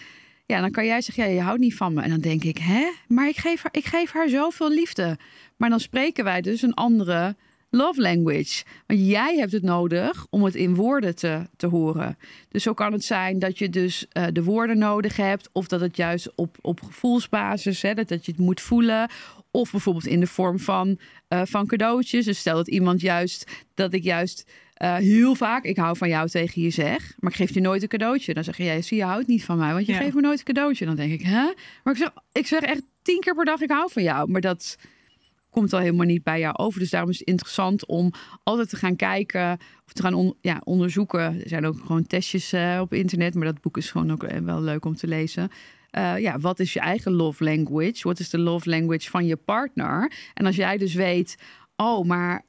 ja, dan kan jij zeggen, ja, je houdt niet van me. En dan denk ik, hè? Maar ik geef haar, ik geef haar zoveel liefde. Maar dan spreken wij dus een andere love language. Want jij hebt het nodig om het in woorden te, te horen. Dus zo kan het zijn dat je dus eh, de woorden nodig hebt. Of dat het juist op, op gevoelsbasis, hè, dat, dat je het moet voelen. Of bijvoorbeeld in de vorm van, eh, van cadeautjes. Dus stel dat iemand juist, dat ik juist eh, heel vaak, ik hou van jou tegen je zeg. Maar ik geef je nooit een cadeautje. Dan zeg je, jij zie je houdt niet van mij, want je geeft me nooit een cadeautje. Dan denk ik, hè? Maar ik zeg, ik zeg echt tien keer per dag, ik hou van jou. Maar dat komt al helemaal niet bij jou over. Dus daarom is het interessant om altijd te gaan kijken of te gaan ja, onderzoeken. Er zijn ook gewoon testjes eh, op internet, maar dat boek is gewoon ook eh, wel leuk om te lezen. Eh, ja, wat is je eigen love language? Wat is de love language van je partner? En als jij dus weet, oh, maar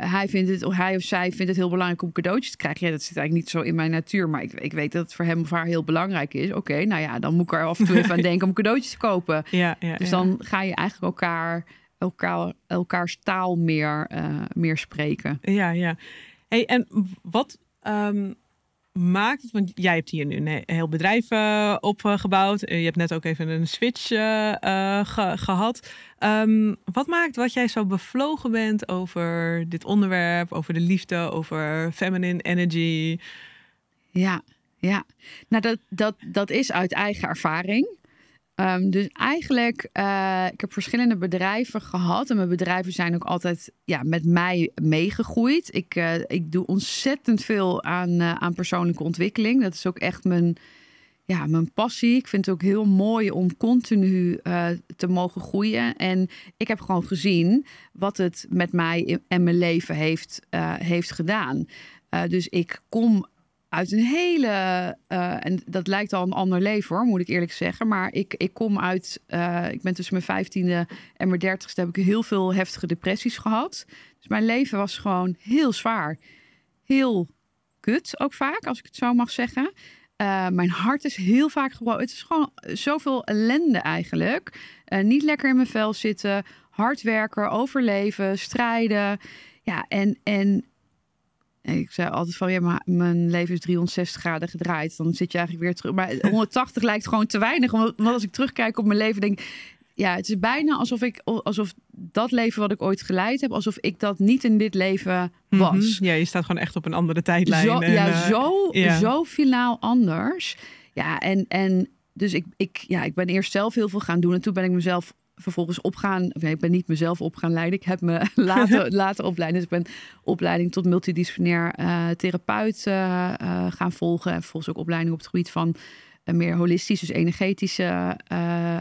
hij, vindt het, of hij of zij vindt het heel belangrijk om cadeautjes te krijgen. Ja, dat zit eigenlijk niet zo in mijn natuur, maar ik, ik weet dat het voor hem of haar heel belangrijk is. Oké, nou ja, dan moet ik er af en toe even aan denken om cadeautjes te kopen. Ja, ja, dus dan ga je eigenlijk elkaar elkaar, elkaars taal meer, eh, meer spreken. Ja, ja. Hey, en wat ehm, maakt het? Want jij hebt hier nu een heel bedrijf eh, opgebouwd. Eh, je hebt net ook even een switch gehad. Ehm, wat maakt wat jij zo bevlogen bent over dit onderwerp, over de liefde, over feminine energy? Ja, ja. Nou, dat, dat, dat is uit eigen ervaring. Ehm, dus eigenlijk, uh, ik heb verschillende bedrijven gehad. En mijn bedrijven zijn ook altijd ja, met mij meegegroeid. Ik, eh, ik doe ontzettend veel aan, eh, aan persoonlijke ontwikkeling. Dat is ook echt mijn, ja, mijn passie. Ik vind het ook heel mooi om continu te mogen groeien. En ik heb gewoon gezien wat het met mij en mijn leven heeft, heeft gedaan. dus ik kom uit een hele. Eh, en dat lijkt al een ander leven hoor, moet ik eerlijk zeggen. Maar ik, ik kom uit. Eh, ik ben tussen mijn vijftiende en mijn dertigste. heb ik heel veel heftige depressies gehad. Dus mijn leven was gewoon heel zwaar. Heel kut ook vaak, als ik het zo mag zeggen. Eh, mijn hart is heel vaak gewoon. Het is gewoon zoveel ellende eigenlijk. niet lekker in mijn vel zitten. Hard werken, overleven, strijden. Ja, en, en ik zei altijd van ja, maar mijn leven is 360 graden gedraaid. Dan zit je eigenlijk weer terug. Maar 180 lijkt gewoon te weinig. Want als ik terugkijk op mijn leven, denk ja, het is bijna alsof ik alsof dat leven wat ik ooit geleid heb, alsof ik dat niet in dit leven mhm. was. Ja, je staat gewoon echt op een andere tijdlijn. en, eh, ja, zo, zo finaal anders. Ja, en, en dus ik, ik, ja, ik ben eerst zelf heel veel gaan doen. En toen ben ik mezelf vervolgens opgaan. Nee, ik ben niet mezelf op gaan leiden. Ik heb me later later opleiden. Dus ik ben opleiding tot multidisciplinair eh, therapeut eh, eh, gaan volgen. En vervolgens ook opleiding op het gebied van meer holistische, dus energetische,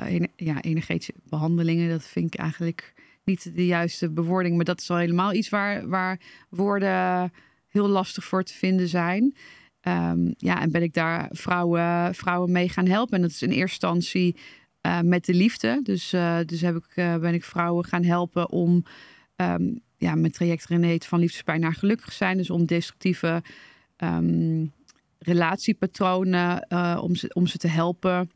ener ja, energetische behandelingen. Dat vind ik eigenlijk niet de juiste bewoording. Maar dat is al helemaal iets waar, waar woorden heel lastig voor te vinden zijn. Ehm, ja, en ben ik daar vrouwen, vrouwen mee gaan helpen. En dat is in eerste instantie eh, met de liefde. Dus, eh, dus heb ik, eh, ben ik vrouwen gaan helpen om um, ja, met traject René van liefdespijn naar gelukkig zijn. Dus om destructieve ehm, relatiepatronen, om, ze, om ze te helpen.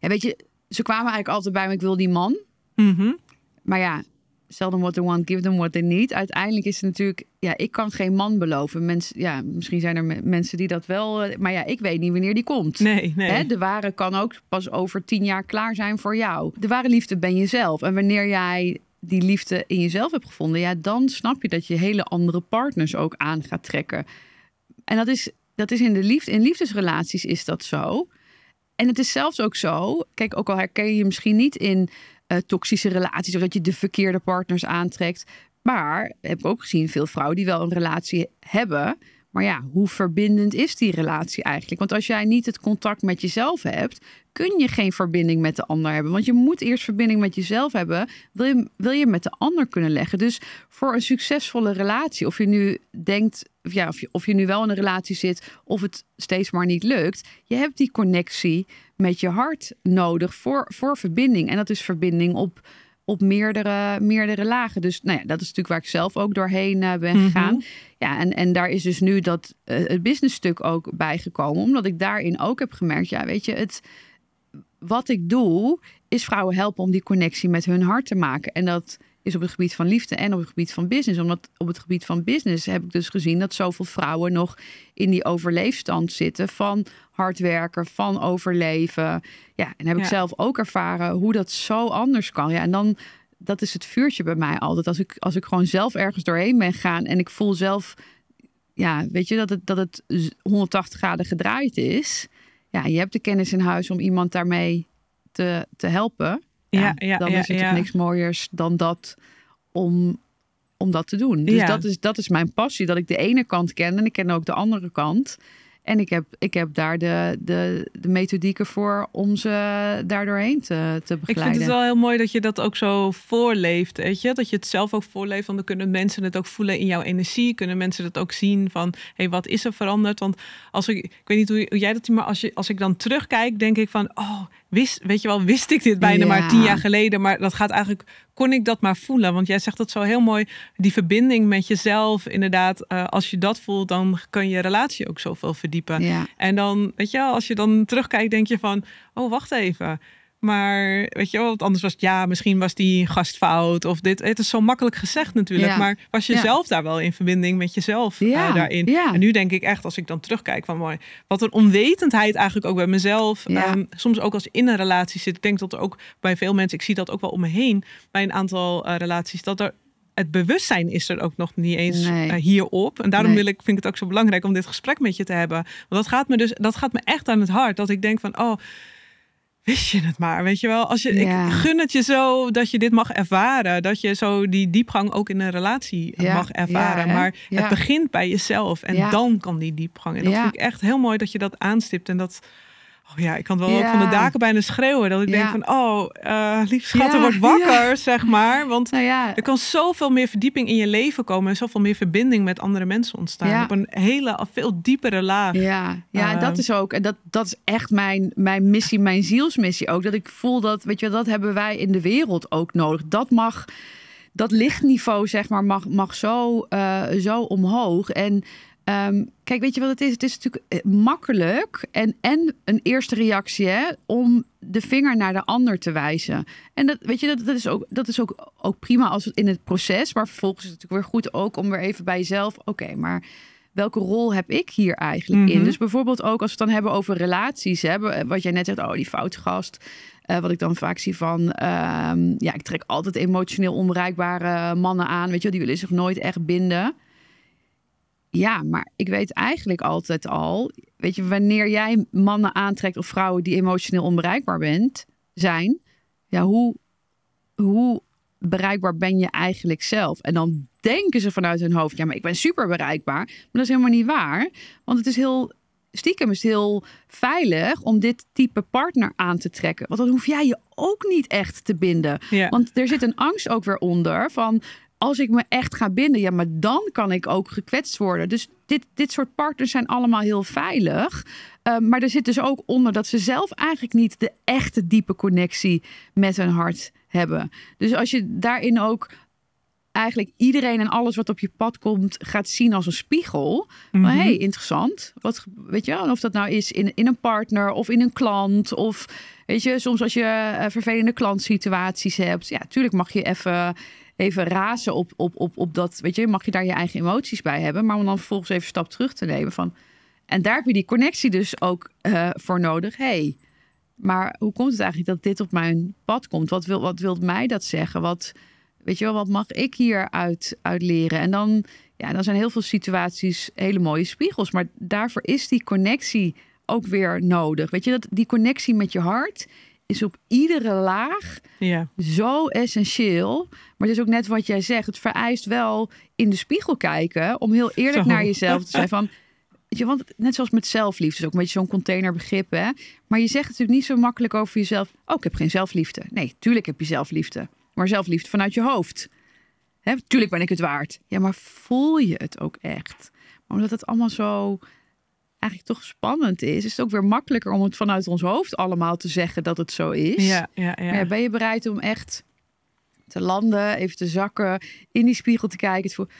Ja, weet je, ze kwamen eigenlijk altijd bij me, ik wil die man. Mm Maar ja, sell them what they want, give them what they need. Uiteindelijk is het natuurlijk, ja, ik kan geen man beloven. Mensen, ja, misschien zijn er mensen die dat wel, eh, maar ja, ik weet niet wanneer die komt. Nee, nee. Hè? De ware kan ook pas over tien jaar klaar zijn voor jou. De ware liefde ben jezelf. En wanneer jij die liefde in jezelf hebt gevonden, ja, dan snap je dat je hele andere partners ook aan gaat trekken. En dat is, dat is in de liefde, in liefdesrelaties is dat zo. En het is zelfs ook zo, kijk, ook al herken je je misschien niet in eh, toxische relaties of dat je de verkeerde partners aantrekt. Maar heb ik ook gezien veel vrouwen die wel een relatie hebben, maar ja, hoe verbindend is die relatie eigenlijk? Want als jij niet het contact met jezelf hebt, kun je geen verbinding met de ander hebben. Want je moet eerst verbinding met jezelf hebben, wil je, wil je met de ander kunnen leggen. Dus voor een succesvolle relatie, of je nu denkt, of, ja, of, je, of je nu wel in een relatie zit, of het steeds maar niet lukt, je hebt die connectie met je hart nodig voor, voor verbinding. En dat is verbinding op op meerdere, meerdere lagen. Dus nou ja, dat is natuurlijk waar ik zelf ook doorheen eh, ben mhm. gegaan. Ja, en, en daar is dus nu dat, eh, het business stuk ook bijgekomen. Omdat ik daarin ook heb gemerkt, ja, weet je, het, wat ik doe, is vrouwen helpen om die connectie met hun hart te maken. En dat is op het gebied van liefde en op het gebied van business. Omdat op het gebied van business heb ik dus gezien dat zoveel vrouwen nog in die overleefstand zitten van hard werken, van overleven. Ja, en heb ik zelf ook ervaren hoe dat zo anders kan. Ja, en dan dat is het vuurtje bij mij altijd. Als ik, als ik gewoon zelf ergens doorheen ben gaan en ik voel zelf, ja, weet je, dat het, dat het 180 graden gedraaid is. Ja, je hebt de kennis in huis om iemand daarmee te, te helpen ja, ja dan is er toch niks mooiers dan dat om, om dat te doen. Dus dat, is, dat is mijn passie, dat ik de ene kant ken en ik ken ook de andere kant. En ik heb, ik heb daar de, de, de methodieken voor om ze daar doorheen te, te begeleiden. Ik vind het wel heel mooi dat je dat ook zo voorleeft, weet je? Dat je het zelf ook voorleeft, want dan kunnen mensen het ook voelen in jouw energie. Kunnen mensen het ook zien van, hé, hey, wat is er veranderd? Want als ik, ik weet niet hoe jij dat, maar als, je, als ik dan terugkijk, denk ik van, oh, wist, weet je wel, wist ik dit bijna maar tien jaar geleden. Maar dat gaat eigenlijk, kon ik dat maar voelen. Want jij zegt dat zo heel mooi, die verbinding met jezelf. Inderdaad, eh, als je dat voelt, dan kan je relatie ook zoveel verdiepen. En dan, weet je wel, als je dan terugkijkt, denk je van, oh, wacht even. Maar weet je wel, want anders was het ja, misschien was die gastfout of dit. Het is zo makkelijk gezegd natuurlijk. Maar was je zelf daar wel in verbinding met jezelf eh, daarin? En nu denk ik echt, als ik dan terugkijk van mooi, wat een onwetendheid eigenlijk ook bij mezelf. Ehm, soms ook als in een relatie zit. Ik denk dat er ook bij veel mensen, ik zie dat ook wel om me heen, bij een aantal eh, relaties, dat er het bewustzijn is er ook nog niet eens eh, hierop. En daarom wil ik, vind ik het ook zo belangrijk om dit gesprek met je te hebben. Want dat gaat me dus, dat gaat me echt aan het hart. Dat ik denk van, oh wist je het maar, weet je wel. Als je, Ik gun het je zo dat je dit mag ervaren. Dat je zo die diepgang ook in een relatie mag ervaren. maar het begint bij jezelf en dan kan die diepgang. En dat vind ik echt heel mooi dat je dat aanstipt en dat Oh ja, ik kan wel ook van de daken bijna schreeuwen. Dat ik denk van, oh, uh, eh, lief schat, wordt wakker, zeg maar. Want nou er kan zoveel meer verdieping in je leven komen. En zoveel meer verbinding met andere mensen ontstaan. Op een hele, veel diepere laag. Ja, ja dat ehm. is ook. En dat, dat is echt mijn, mijn missie, mijn zielsmissie ook. Dat ik voel dat, weet je, dat hebben wij in de wereld ook nodig. Dat mag dat lichtniveau, zeg maar, mag, mag zo, eh, zo omhoog. En Ehm, kijk, weet je wat het is? Het is natuurlijk eh, makkelijk en, en een eerste reactie hè, om de vinger naar de ander te wijzen. En dat, weet je, dat, dat is, ook, dat is ook, ook prima als het in het proces, maar vervolgens is het natuurlijk weer goed ook om weer even bij jezelf, oké, maar welke rol heb ik hier eigenlijk in? Mhm. Dus bijvoorbeeld ook als we het dan hebben over relaties, hè, wat jij net zegt, oh die foutgast. Eh, wat ik dan vaak zie van, ehm, ja, ik trek altijd emotioneel onbereikbare mannen aan, weet je, die willen zich nooit echt binden ja, maar ik weet eigenlijk altijd al, weet je, wanneer jij mannen aantrekt of vrouwen die emotioneel onbereikbaar bent, zijn, ja, hoe, hoe bereikbaar ben je eigenlijk zelf? En dan denken ze vanuit hun hoofd, ja, maar ik ben super bereikbaar. Maar dat is helemaal niet waar, want het is heel stiekem is heel veilig om dit type partner aan te trekken. Want dan hoef jij je ook niet echt te binden. Want er zit een angst ook weer onder van als ik me echt ga binden, ja, maar dan kan ik ook gekwetst worden. Dus dit, dit soort partners zijn allemaal heel veilig. Eh, maar er zit dus ook onder dat ze zelf eigenlijk niet de echte diepe connectie met hun hart hebben. Dus als je daarin ook eigenlijk iedereen en alles wat op je pad komt gaat zien als een spiegel. Maar mhm. hey, interessant. Wat weet je, of dat nou is in, in een partner of in een klant of weet je, soms als je eh, vervelende klantsituaties hebt, ja, tuurlijk mag je even even razen op, op, op, op dat. Weet je, mag je daar je eigen emoties bij hebben. Maar om dan vervolgens even stap terug te nemen van. En daar heb je die connectie dus ook eh, voor nodig. hey, maar hoe komt het eigenlijk dat dit op mijn pad komt? Wat wil, wat wilt mij dat zeggen? Wat, weet je wel, wat mag ik hieruit uit leren? En dan, ja, dan zijn heel veel situaties hele mooie spiegels. Maar daarvoor is die connectie ook weer nodig. Weet je, dat, die connectie met je hart is op iedere laag ja. zo essentieel. Maar het is ook net wat jij zegt. Het vereist wel in de spiegel kijken. Om heel eerlijk naar jezelf te zijn. Van, weet je, want net zoals met zelfliefde. is ook een beetje zo'n containerbegrip. Hè? Maar je zegt natuurlijk niet zo makkelijk over jezelf. Oh, ik heb geen zelfliefde. Nee, tuurlijk heb je zelfliefde. Maar zelfliefde vanuit je hoofd. Hè? Tuurlijk ben ik het waard. Ja, maar voel je het ook echt? Omdat het allemaal zo eigenlijk toch spannend is, is het ook weer makkelijker om het vanuit ons hoofd allemaal te zeggen dat het zo is. Ja, ja, ja. ben je bereid om echt te landen, even te zakken, in die spiegel te kijken? Het voelt,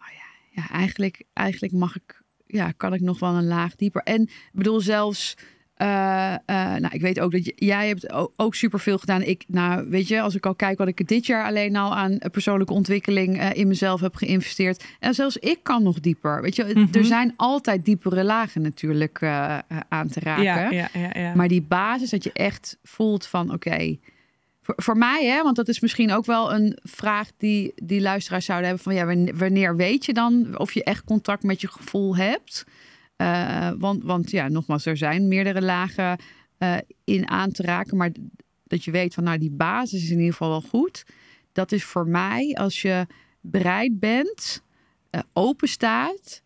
oh ja, ja, eigenlijk, eigenlijk mag ik, ja, kan ik nog wel een laag dieper. En bedoel, zelfs eh, eh, nou, ik weet ook dat jij hebt ook superveel gedaan. Ik, nou, weet je, als ik al kijk wat ik dit jaar alleen al aan eh, persoonlijke ontwikkeling in mezelf heb geïnvesteerd. En zelfs ik kan nog dieper. Weet je, mhm. er zijn altijd diepere lagen natuurlijk aan te raken. Ja, ja, ja, maar die basis dat je echt voelt van oké. voor, voor, mij, hè, want dat is misschien ook wel een vraag die, die luisteraars zouden hebben: van ja, wanneer weet je dan of je echt contact met je gevoel hebt? Eh, want, want ja, nogmaals, er zijn meerdere lagen eh, in aan te raken. Maar dat je weet van nou, die basis is in ieder geval wel goed. Dat is voor mij als je bereid bent, eh, open staat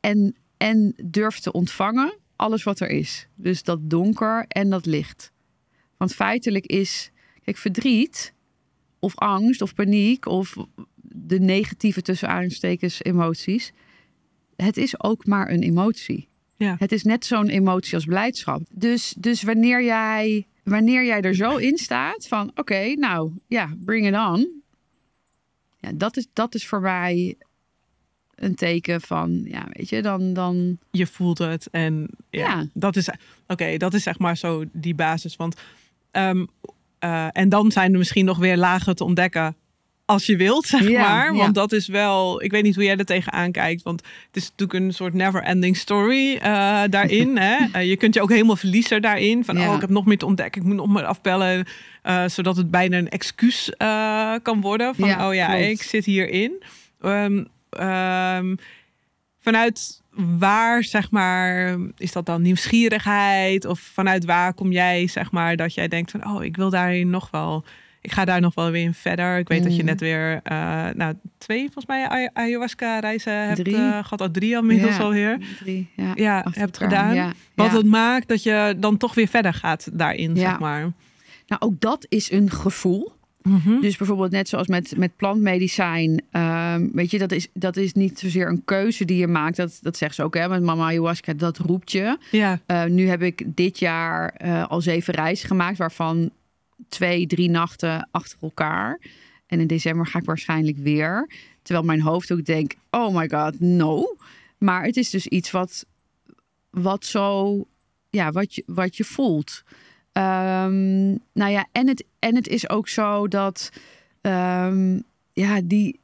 en, en durft te ontvangen alles wat er is. Dus dat donker en dat licht. Want feitelijk is, kijk, verdriet of angst of paniek of de negatieve tussen aanstekens emoties het is ook maar een emotie. Ja. Het is net zo'n emotie als blijdschap. Dus, dus wanneer, jij, wanneer jij er zo in staat van oké, nou ja, bring it on. Ja, dat, is, dat is voor mij een teken van, ja, weet je, dan... dan... Je voelt het en ja, dat is... Oké, dat is zeg maar zo die basis. Want, ehm, eh, en dan zijn er misschien nog weer lagen te ontdekken als je wilt, zeg maar. Want dat is wel, ik weet niet hoe jij er tegenaan kijkt, want het is natuurlijk een soort never-ending story eh, daarin. hè. Eh, je kunt je ook helemaal verliezen daarin. Van, oh, ik heb nog meer te ontdekken, ik moet nog meer afbellen, eh, zodat het bijna een excuus kan worden. Van, oh ja, ik zit hierin. Ehm, ehm, vanuit waar, zeg maar, is dat dan nieuwsgierigheid? Of vanuit waar kom jij, zeg maar, dat jij denkt van, oh, ik wil daarin nog wel ik ga daar nog wel weer in verder. Ik weet dat je mm. net weer eh, nou, twee, volgens mij, ayahuasca reizen hebt drie. Uh, gehad. Al oh, drie inmiddels ja, alweer. ja, ja hebt gedaan. Wat het maakt dat je dan toch weer verder gaat daarin, zeg maar. Nou, ook dat is een gevoel. Mhm. Dus bijvoorbeeld net zoals met, met plantmedicijn. Ehm, weet je, dat is, dat is niet zozeer een keuze die je maakt. Dat, dat zegt ze ook, hè, met mama ayahuasca, dat roept je. Ja. Eh, nu heb ik dit jaar al zeven reizen gemaakt, waarvan twee, drie nachten achter elkaar. En in december ga ik waarschijnlijk weer. Terwijl mijn hoofd ook denkt: oh my god, no. Maar het is dus iets wat, wat zo, ja, wat je, wat je voelt. Ehm, nou ja, en het, en het is ook zo dat, ehm, ja, die,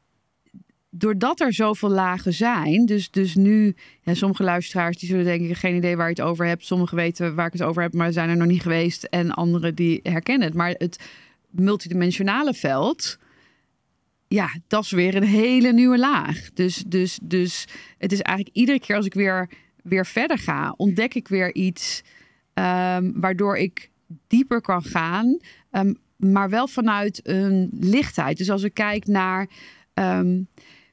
doordat er zoveel lagen zijn, dus, dus nu, sommige luisteraars die zullen denk ik geen idee waar je het over hebt. Sommigen weten waar ik het over heb, maar zijn er nog niet geweest. En anderen die herkennen het. Maar het multidimensionale veld, ja, dat is weer een hele nieuwe laag. Dus, dus, dus het is eigenlijk iedere keer als ik weer, weer verder ga, ontdek ik weer iets ehm, waardoor ik dieper kan gaan. Ehm, maar wel vanuit een lichtheid. Dus als ik kijk naar ehm,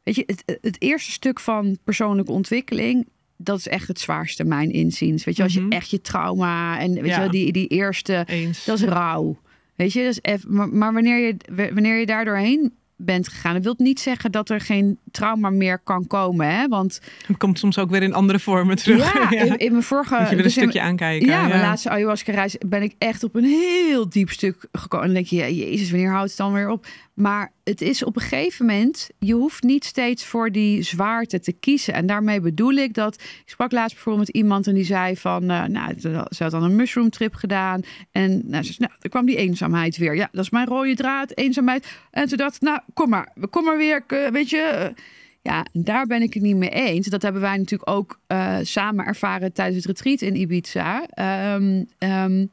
Weet je, het, eerste stuk van persoonlijke ontwikkeling, dat is echt het zwaarste, mijn inziens. Weet je, als je mhm. echt je trauma en weet ja. je, die, die eerste, Eens. dat is rauw. Weet je, dat is maar, wanneer, je, wanneer je daar doorheen bent gegaan, dat wil niet zeggen dat er geen trauma meer kan komen. Hè? Want het komt soms ook weer in andere vormen terug. Ja, In, mijn vorige. een dus stukje aankijken. Ja, ja, mijn laatste ayahuasca reis ben ik echt op een heel diep stuk gekomen. En denk je, jezus, wanneer houdt het dan weer op? Maar het is op een gegeven moment, je hoeft niet steeds voor die zwaarte te kiezen. En daarmee bedoel ik dat, ik sprak laatst bijvoorbeeld met iemand en die zei van, eh, nou, ze had dan een mushroom trip gedaan. En nou, ze, nou, er kwam die eenzaamheid weer. Ja, dat is mijn rode draad, eenzaamheid. En toen dacht, nou, kom maar, kom maar weer, eh, weet je. Ja, daar ben ik het niet mee eens. Dat hebben wij natuurlijk ook eh, samen ervaren tijdens het retreat in Ibiza. Um,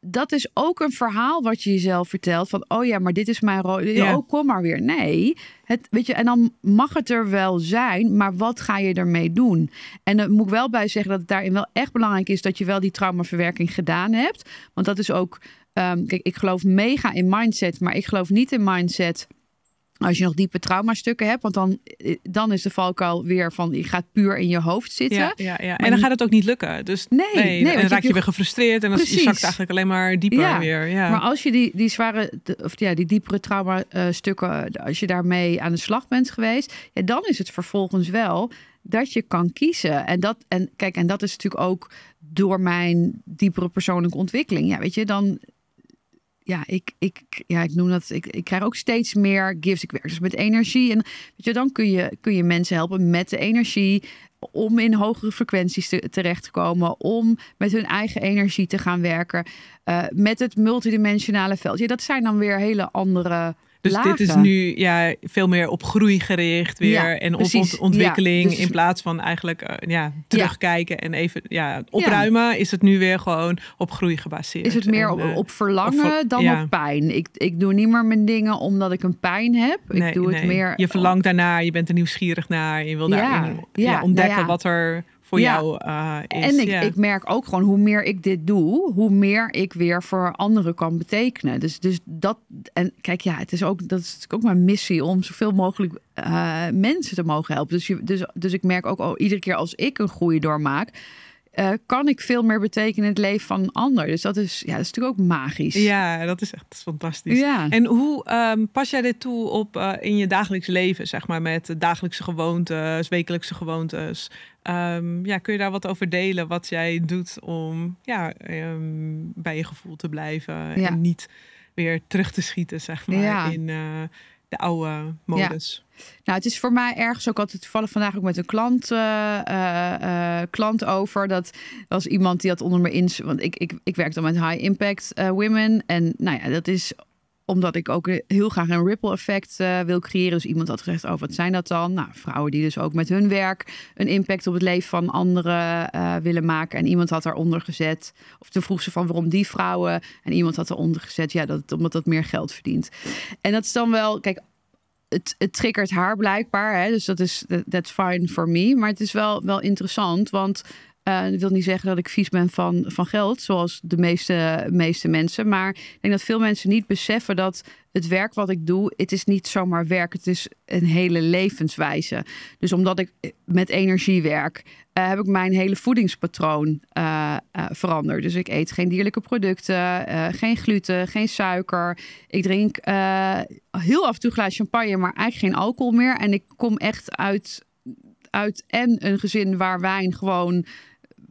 dat is ook een verhaal wat je jezelf vertelt. Van, oh ja, maar dit is mijn rol. Oh, kom maar weer. Nee. Het, weet je, en dan mag het er wel zijn, maar wat ga je ermee doen? En dan moet ik wel bij zeggen dat het daarin wel echt belangrijk is... dat je wel die traumaverwerking gedaan hebt. Want dat is ook... Ehm, kijk, ik geloof mega in mindset, maar ik geloof niet in mindset als je nog diepe traumastukken hebt, want dan, eh, dan is de valkuil weer van je gaat puur in je hoofd zitten. Ja, ja, ja. En dan gaat het ook niet lukken. Dus nee, nee, dan raak je, weer gefrustreerd en dan zakt het eigenlijk alleen maar dieper weer. Ja. Maar als je die, die zware, of ja, die diepere traumastukken, eh, als je daarmee aan de slag bent geweest, ja, dan is het vervolgens wel dat je kan kiezen. En dat, en kijk, en dat is natuurlijk ook door mijn diepere persoonlijke ontwikkeling. Ja, weet je, dan ja, ik, ik, ja, ik noem dat. Ik, ik krijg ook steeds meer gifts. Ik werk dus met energie. En weet je, dan kun je, kun je mensen helpen met de energie. Om in hogere frequenties te, terecht te komen. Om met hun eigen energie te gaan werken. Eh, met het multidimensionale veld. Ja, dat zijn dan weer hele andere dus dit is nu ja, veel meer op groei gericht weer en op ontwikkeling. Dus in plaats van eigenlijk eh, ja, terugkijken en even ja, opruimen, is het nu weer gewoon op groei gebaseerd. Is het meer eh, op, verlangen dan op pijn? Ik, ik doe niet meer mijn dingen omdat ik een pijn heb. Ik doe het meer. Je verlangt daarnaar, je bent er nieuwsgierig naar, je wil daarin ja, ontdekken nou wat er voor ja. jou eh, is. En ik, ik merk ook gewoon hoe meer ik dit doe, hoe meer ik weer voor anderen kan betekenen. Dus, dus dat, en kijk, ja, het is ook, dat is ook mijn missie om zoveel mogelijk eh, mensen te mogen helpen. Dus, je, dus, dus ik merk ook, al iedere keer als ik een groei doormaak. Eh, kan ik veel meer betekenen in het leven van een ander. Dus dat is, ja, dat is natuurlijk ook magisch. Ja, dat is echt fantastisch. Ja. En hoe ehm, pas jij dit toe op in je dagelijks leven, zeg maar, met dagelijkse gewoontes, wekelijkse gewoontes? Ehm, ja, kun je daar wat over delen? Wat jij doet om ja, ehm, bij je gevoel te blijven en niet weer terug te schieten, zeg maar, in eh, de oude modus. Ja. Nou, het is voor mij ergens ook altijd toevallig vandaag ook met een klant, eh, eh, klant over. Dat was iemand die had onder me in. Want ik, ik, ik werk dan met high impact women. En nou ja, dat is omdat ik ook heel graag een ripple effect eh, wil creëren. Dus iemand had gezegd, oh wat zijn dat dan? Nou, vrouwen die dus ook met hun werk een impact op het leven van anderen eh, willen maken. En iemand had daaronder gezet, of toen vroeg ze van waarom die vrouwen? En iemand had eronder gezet, ja, dat, omdat dat meer geld verdient. En dat is dan wel, kijk, het, het triggert haar blijkbaar. Hè? Dus dat is, that's fine for me. Maar het is wel, wel interessant, want uh, dat wil niet zeggen dat ik vies ben van, van geld, zoals de meeste, meeste mensen. Maar ik denk dat veel mensen niet beseffen dat het werk wat ik doe, het is niet zomaar werk. Het is een hele levenswijze. Dus omdat ik met energie werk, eh, heb ik mijn hele voedingspatroon eh, veranderd. Dus ik eet geen dierlijke producten, geen gluten, geen suiker. Ik drink heel af en toe glaas champagne, maar eigenlijk geen alcohol meer. En ik kom echt uit uit en een gezin waar wijn gewoon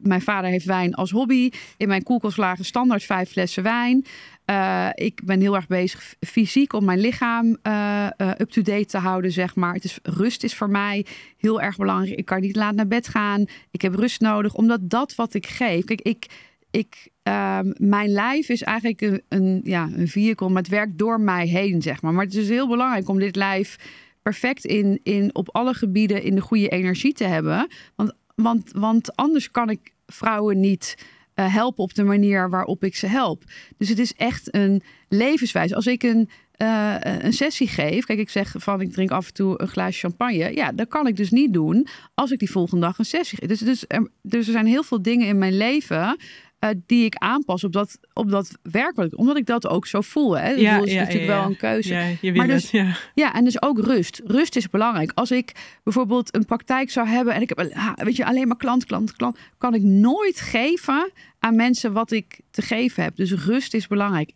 mijn vader heeft wijn als hobby. In mijn koelkast lagen standaard vijf flessen wijn. Eh, ik ben heel erg bezig fysiek om mijn lichaam eh, eh, up-to-date te houden, zeg maar. Het is, rust is voor mij heel erg belangrijk. Ik kan niet laat naar bed gaan. Ik heb rust nodig, omdat dat wat ik geef. Kijk, ik, ik, ehm, mijn lijf is eigenlijk een, ja, een vehicle, maar het werkt door mij heen, zeg maar. Maar het is heel belangrijk om dit lijf perfect in, in, op alle gebieden in de goede energie te hebben. Want, want, want anders kan ik vrouwen niet eh, helpen op de manier waarop ik ze help. Dus het is echt een levenswijze. Als ik een, eh, een sessie geef, kijk, ik zeg van ik drink af en toe een glaas champagne. Ja, dat kan ik dus niet doen als ik die volgende dag een sessie geef. Dus, dus, er, dus er zijn heel veel dingen in mijn leven eh, die ik aanpas op dat, op dat werkelijk. Omdat ik dat ook zo voel. Hè? Ja, dat is natuurlijk wel een keuze. maar dus, ja. en dus ook rust. Rust is belangrijk. Als ik bijvoorbeeld een praktijk zou hebben en ik heb ah, weet je, alleen maar klant, klant, klant, kan ik nooit geven aan mensen wat ik te geven heb. Dus rust is belangrijk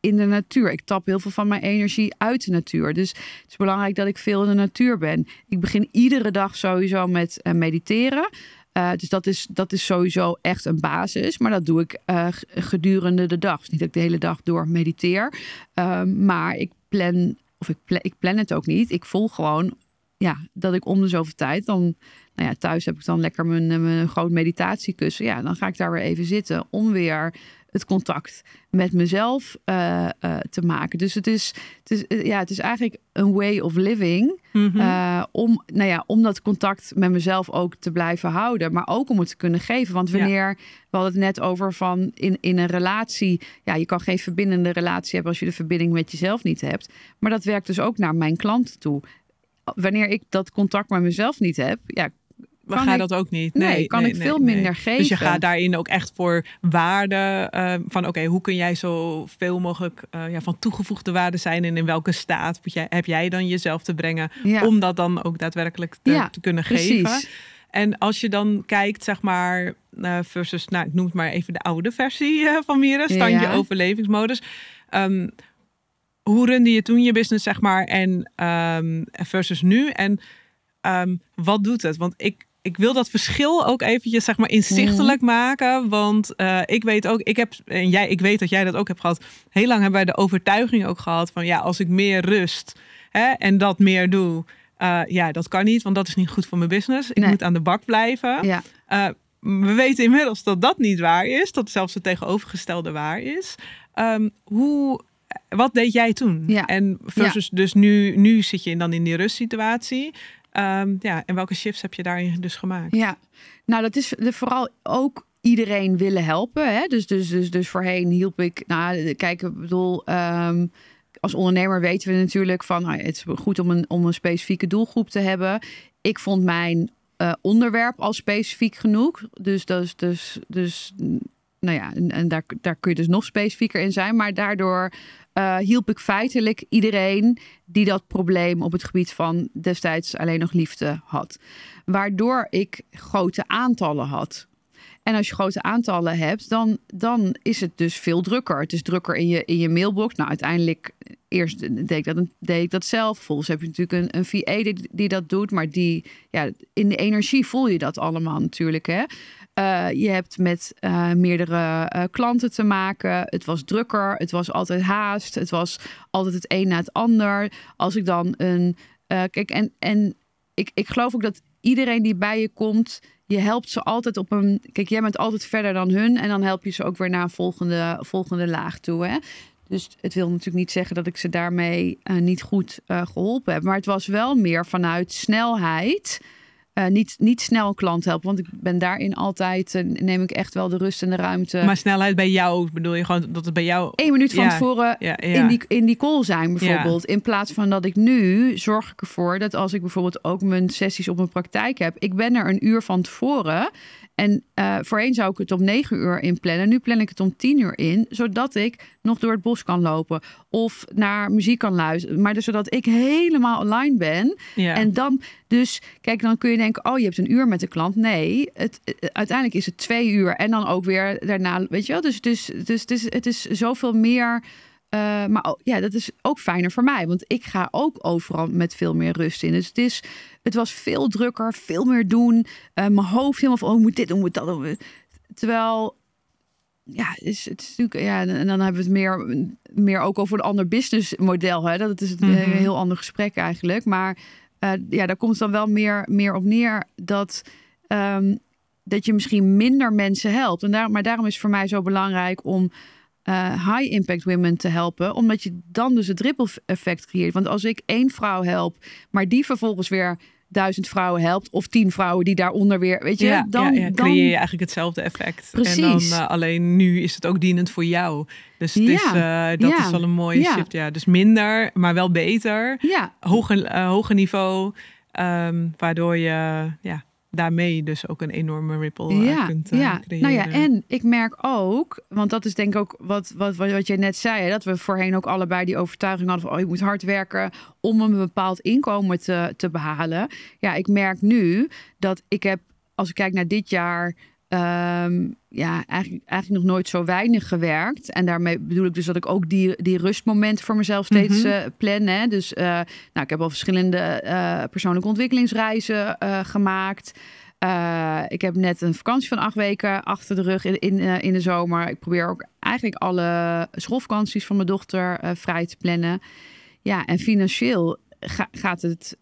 in de natuur. Ik tap heel veel van mijn energie uit de natuur. Dus het is belangrijk dat ik veel in de natuur ben. Ik begin iedere dag sowieso met eh, mediteren. Eh, dus dat is, dat is sowieso echt een basis. Maar dat doe ik eh, gedurende de dag. Dus niet dat ik de hele dag door mediteer. Ehm, maar ik plan, of ik ik plan het ook niet. Ik voel gewoon ja, dat ik om de zoveel tijd dan. Nou ja, thuis heb ik dan lekker mijn, mijn groot meditatiekussen. Ja, dan ga ik daar weer even zitten om weer het contact met mezelf eh, eh, te maken. Dus het is, het, is, eh, ja, het is eigenlijk een way of living. Mhm. om, nou ja, om dat contact met mezelf ook te blijven houden. Maar ook om het te kunnen geven. Want wanneer, we hadden het net over van in, in een relatie. Ja, je kan geen verbindende relatie hebben als je de verbinding met jezelf niet hebt. Maar dat werkt dus ook naar mijn klant toe. Wanneer ik dat contact met mezelf niet heb, ja, Ga je dat ook niet. Nee, kan ik veel minder geven. Dus je gaat daarin ook echt voor waarde eh, van oké, hoe kun jij zo veel mogelijk eh, ja, van toegevoegde waarde zijn en in welke staat jij, heb jij dan jezelf te brengen om dat dan ook daadwerkelijk te, kunnen precies. geven. En als je dan kijkt, zeg maar, eh, versus, nou, ik noem het maar even de oude versie van Mira, standje je overlevingsmodus. Ehm, hoe runde je toen je business, zeg maar, en ehm, versus nu? En ehm, wat doet het? Want ik ik wil dat verschil ook eventjes zeg maar inzichtelijk mhm. maken. Want eh, ik weet ook, ik heb, en jij, ik weet dat jij dat ook hebt gehad. Heel lang hebben wij de overtuiging ook gehad van ja, als ik meer rust hè, en dat meer doe. Eh, ja, dat kan niet, want dat is niet goed voor mijn business. Ik moet aan de bak blijven. Eh, we weten inmiddels dat dat niet waar is. Dat zelfs het tegenovergestelde waar is. Ehm, hoe, wat deed jij toen? Ja. En versus dus nu, nu zit je dan in die rustsituatie. Ehm, ja, en welke shifts heb je daarin dus gemaakt? Ja, nou dat is vooral ook iedereen willen helpen. Hè? Dus, dus, dus, dus voorheen hielp ik, nou kijk, ik bedoel... Ehm, als ondernemer weten we natuurlijk van nou, het is goed om een, om een specifieke doelgroep te hebben. Ik vond mijn eh, onderwerp al specifiek genoeg. Dus, dus, dus, dus nou ja, en, daar, daar kun je dus nog specifieker in zijn. Maar daardoor eh, hielp ik feitelijk iedereen die dat probleem op het gebied van destijds alleen nog liefde had. Waardoor ik grote aantallen had. En als je grote aantallen hebt, dan, dan is het dus veel drukker. Het is drukker in je, in je mailbox. Nou, uiteindelijk, eh, eerst deed ik dat, deed ik dat zelf. Volgens heb je natuurlijk een, een VA die, die dat doet. Maar die, ja, in de energie voel je dat allemaal natuurlijk. Hè? Eh, je hebt met eh, meerdere eh, klanten te maken. Het was drukker, het was altijd haast, het was altijd het een na het ander. Als ik dan een. kijk, en, en ik, ik geloof ook dat iedereen die bij je komt, je helpt ze altijd op een. Kijk, jij bent altijd verder dan hun en dan help je ze ook weer naar een volgende, volgende laag toe. Hè? Dus het wil natuurlijk niet zeggen dat ik ze daarmee niet goed geholpen heb. Maar het was wel meer vanuit snelheid. Eh, niet, niet snel een klant helpen. Want ik ben daarin altijd, eh, neem ik echt wel de rust en de ruimte. Maar snelheid bij jou, bedoel je gewoon dat het bij jou... Eén minuut van tevoren In, die, in die call zijn bijvoorbeeld. In plaats van dat ik nu, zorg ik ervoor dat als ik bijvoorbeeld ook mijn sessies op mijn praktijk heb. Ik ben er een uur van tevoren. En eh, voorheen zou ik het om negen uur inplannen. Nu plan ik het om tien uur in, zodat ik nog door het bos kan lopen. Of naar muziek kan luisteren. Maar dus zodat ik helemaal online ben. Ja. En dan, dus kijk, dan kun je denken: oh, je hebt een uur met de klant. Nee, het, eh, uiteindelijk is het twee uur. En dan ook weer daarna, weet je wel. Dus, dus, dus, dus het, is, het is zoveel meer. Eh, maar ja, dat is ook fijner voor mij, want ik ga ook overal met veel meer rust in. Dus het, is, het was veel drukker, veel meer doen. Eh, mijn hoofd helemaal van, oh, moet dit doen, moet dat doen. Terwijl, ja, is, het natuurlijk, ja, en dan hebben we het meer, meer ook over een ander businessmodel. Hè? Dat is een mhm. heel ander gesprek eigenlijk. Maar eh, ja, daar komt het dan wel meer, meer op neer dat. Ehm, dat je misschien minder mensen helpt. En daar, maar daarom is het voor mij zo belangrijk om eh, high impact women te helpen. Omdat je dan dus het ripple effect creëert. Want als ik één vrouw help, maar die vervolgens weer duizend vrouwen helpt. Of tien vrouwen die daaronder weer. Weet je, dan, dan creëer je eigenlijk hetzelfde effect. Precies. En dan, eh, alleen nu is het ook dienend voor jou. Dus eh, dat is al een mooie shift. Ja. Dus minder, maar wel beter. Ja. Hoger, hoger niveau. Ehm, waardoor je ja, daarmee dus ook een enorme ripple eh, kunt eh, nou ja. creëren. Nou ja, en ik merk ook, want dat is denk ik ook wat, wat, wat, je net zei, dat we voorheen ook allebei die overtuiging hadden van oh, je moet hard werken om een bepaald inkomen te, te behalen. Ja, ik merk nu dat ik heb, als ik kijk naar dit jaar, Ehm, ja, eigenlijk, eigenlijk nog nooit zo weinig gewerkt. En daarmee bedoel ik dus dat ik ook die, die rustmomenten voor mezelf mhm. steeds mm plan. Hè. Dus eh, nou, ik heb al verschillende eh, persoonlijke ontwikkelingsreizen gemaakt. ik heb net een vakantie van acht weken achter de rug in, in, in de zomer. Ik probeer ook eigenlijk alle schoolvakanties van mijn dochter vrij te plannen. Ja, en financieel gaat het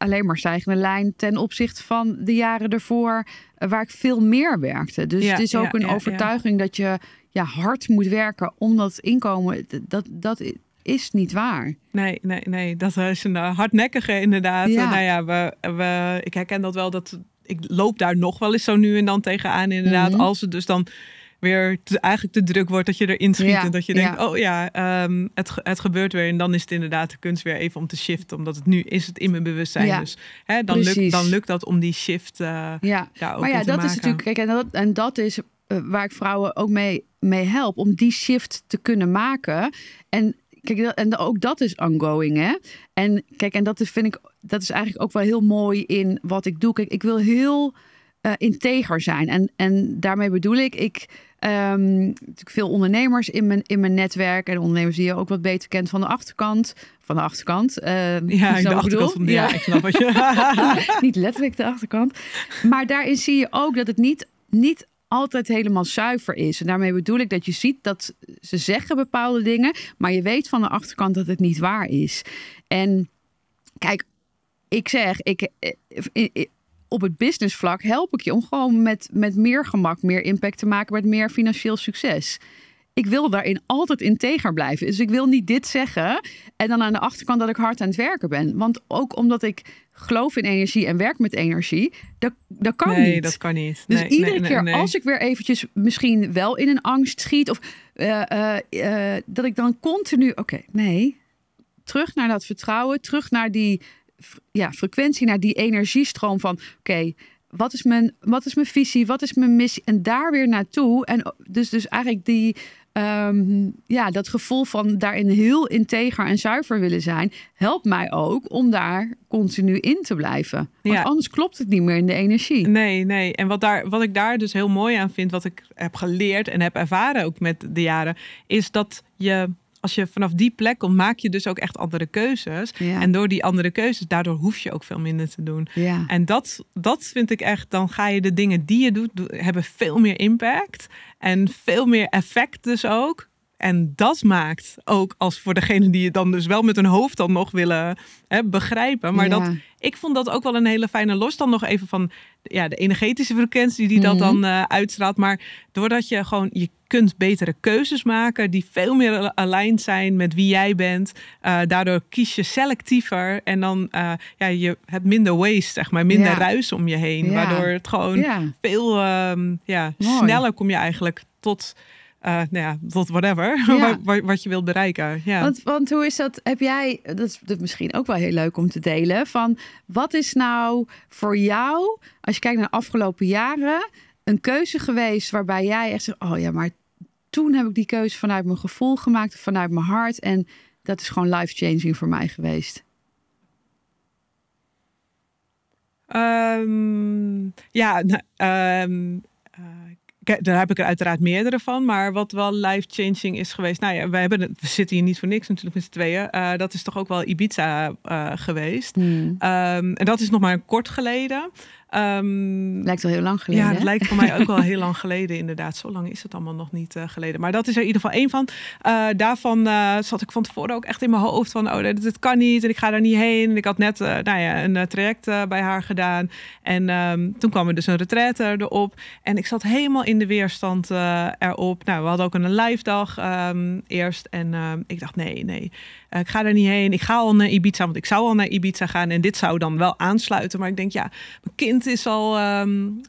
alleen maar stijgende lijn ten opzichte van de jaren ervoor, eh, waar ik veel meer werkte. Dus ja, het is ook een overtuiging dat je ja, hard moet werken om dat inkomen. Dat, dat is niet waar. Nee, nee, nee. Dat is een eh, hardnekkige inderdaad. Nou ja, we, we, ik herken dat wel. Dat, ik loop daar nog wel eens zo nu en dan tegenaan inderdaad. Mhm. Als het dus dan weer te, eigenlijk te druk wordt dat je erin schiet. en dat je denkt, oh ja, ehm, het, het gebeurt weer. En dan is het inderdaad de kunst weer even om te shiften. Omdat het nu is het in mijn bewustzijn. dus hè, dan, lukt, dan lukt dat om die shift uh, ja. maar ja, dat is natuurlijk. Kijk, en dat, en dat is eh, waar ik vrouwen ook mee, mee help. Om die shift te kunnen maken. En kijk, en ook dat is ongoing, hè? En kijk, en dat is, vind ik, dat is eigenlijk ook wel heel mooi in wat ik doe. Kijk, ik wil heel uh, integer zijn. En, en daarmee bedoel ik, ik um, natuurlijk veel ondernemers in mijn, in mijn netwerk en ondernemers die je ook wat beter kent van de achterkant. Van de achterkant. Eh, ja, de achterkant van de, ja. ik snap wat je. niet letterlijk de achterkant. Maar daarin zie je ook dat het niet, niet altijd helemaal zuiver is. En daarmee bedoel ik dat je ziet dat ze zeggen bepaalde dingen, maar je weet van de achterkant dat het niet waar is. En kijk, ik zeg, ik, eh, op het businessvlak help ik je om gewoon met, met meer gemak, meer impact te maken, met meer financieel succes. Ik wil daarin altijd integer blijven. Dus ik wil niet dit zeggen en dan aan de achterkant dat ik hard aan het werken ben. Want ook omdat ik geloof in energie en werk met energie, dat, dat kan niet. Nee, dat kan niet. Dus iedere keer als ik weer eventjes misschien wel in een angst schiet of eh, eh, eh, dat ik dan continu, oké, nee, terug naar dat vertrouwen, terug naar die ja, frequentie, naar die energiestroom van oké, wat is, mijn, wat is mijn visie, wat is mijn missie? En daar weer naartoe. En oh, dus, dus eigenlijk die, ehm, ja, dat gevoel van daarin heel integer en zuiver willen zijn, helpt mij ook om daar continu in te blijven. Want ja. anders klopt het niet meer in de energie. Nee, nee. En wat, daar, wat ik daar dus heel mooi aan vind, wat ik heb geleerd en heb ervaren ook met de jaren, is dat je als je vanaf die plek komt, maak je dus ook echt andere keuzes. En door die andere keuzes, daardoor hoef je ook veel minder te doen. En dat, dat vind ik echt, dan ga je de dingen die je doet, hebben veel meer impact. En veel meer effect dus ook en dat maakt ook als voor degene die het dan dus wel met hun hoofd dan nog willen hè, begrijpen. Maar dat, ik vond dat ook wel een hele fijne los dan nog even van ja, de energetische frequentie die dat mhm. dan uh, uitstraalt. Maar doordat je gewoon, je kunt betere keuzes maken die veel meer aligned zijn met wie jij bent. Eh, daardoor kies je selectiever en dan uh, ja, je hebt minder waste, zeg maar, minder ruis om je heen. Waardoor het gewoon veel ehm, ja, sneller kom je eigenlijk tot eh, nou ja, tot whatever, wat, wat, je wilt bereiken. Ja. Want, want hoe is dat? Heb jij, dat is, misschien ook wel heel leuk om te delen, van wat is nou voor jou, als je kijkt naar de afgelopen jaren, een keuze geweest waarbij jij echt zegt, oh ja, maar toen heb ik die keuze vanuit mijn gevoel gemaakt, vanuit mijn hart en dat is gewoon life-changing voor mij geweest. Ehm, ja, nou, ehm, eh, daar heb ik er uiteraard meerdere van. Maar wat wel life-changing is geweest. Nou ja, we, hebben, zitten hier niet voor niks natuurlijk met z'n tweeën. Eh, dat is toch ook wel Ibiza eh, geweest. Hmm. Ehm, en dat is nog maar kort geleden. Um, lijkt wel heel lang geleden. Ja, het lijkt voor mij ook wel heel lang geleden, inderdaad. Zo lang is het allemaal nog niet eh, geleden. Maar dat is er in ieder geval één van. Eh, daarvan eh, zat ik van tevoren ook echt in mijn hoofd van: oh, dit, kan niet en ik ga daar niet heen. En ik had net nou ja, een traject bij haar gedaan. En ehm, toen kwam er dus een retraite erop. En ik zat helemaal in de weerstand erop. Nou, we hadden ook een live dag ehm, eerst. En ik dacht: nee, nee. Eh, ik ga er niet heen. Ik ga al naar Ibiza, want ik zou al naar Ibiza gaan. En dit zou dan wel aansluiten. Maar ik denk, ja, mijn kind is al, um,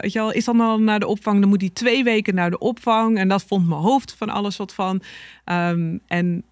weet je wel, is dan al naar de opvang. Dan moet hij twee weken naar de opvang. En dat vond mijn hoofd van alles wat van. Ehm, en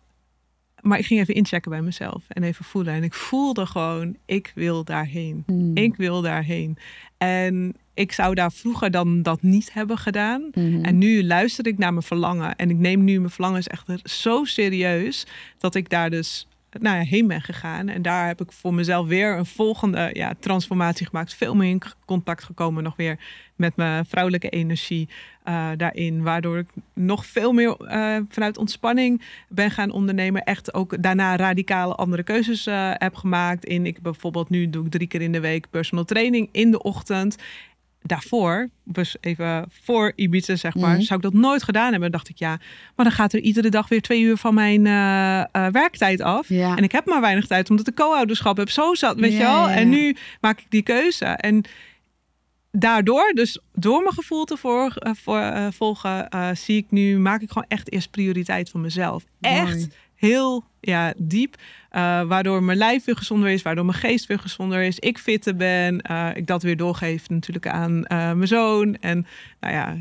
maar ik ging even inchecken bij mezelf en even voelen. En ik voelde gewoon, ik wil daarheen. Hmm. Ik wil daarheen. En ik zou daar vroeger dan dat niet hebben gedaan. Mhm. En nu luister ik naar mijn verlangen. En ik neem nu mijn verlangens echt zo serieus dat ik daar dus nou ja, heen ben gegaan. En daar heb ik voor mezelf weer een volgende ja, transformatie gemaakt. Veel meer in contact gekomen, nog weer met mijn vrouwelijke energie eh, daarin. Waardoor ik nog veel meer eh, vanuit ontspanning ben gaan ondernemen. Echt ook daarna radicale andere keuzes eh, heb gemaakt. In, ik bijvoorbeeld nu doe ik drie keer in de week personal training in de ochtend daarvoor, dus even voor Ibiza zeg maar, mhm. zou ik dat nooit gedaan hebben. dacht ik ja, maar dan gaat er iedere dag weer twee uur van mijn eh, eh, werktijd af. En ik heb maar weinig tijd omdat ik co-ouderschap heb. Zo zat, weet jou je wel. en nu maak ik die keuze. En daardoor, dus door mijn gevoel te voor, eh, volgen, zie ik nu, maak ik gewoon echt eerst prioriteit van mezelf. Echt heel ja, diep. Eh, waardoor mijn lijf weer gezonder is, waardoor mijn geest weer gezonder is. Ik fitter ben. Eh, ik dat weer doorgeef natuurlijk aan eh, mijn zoon. En, nou ja,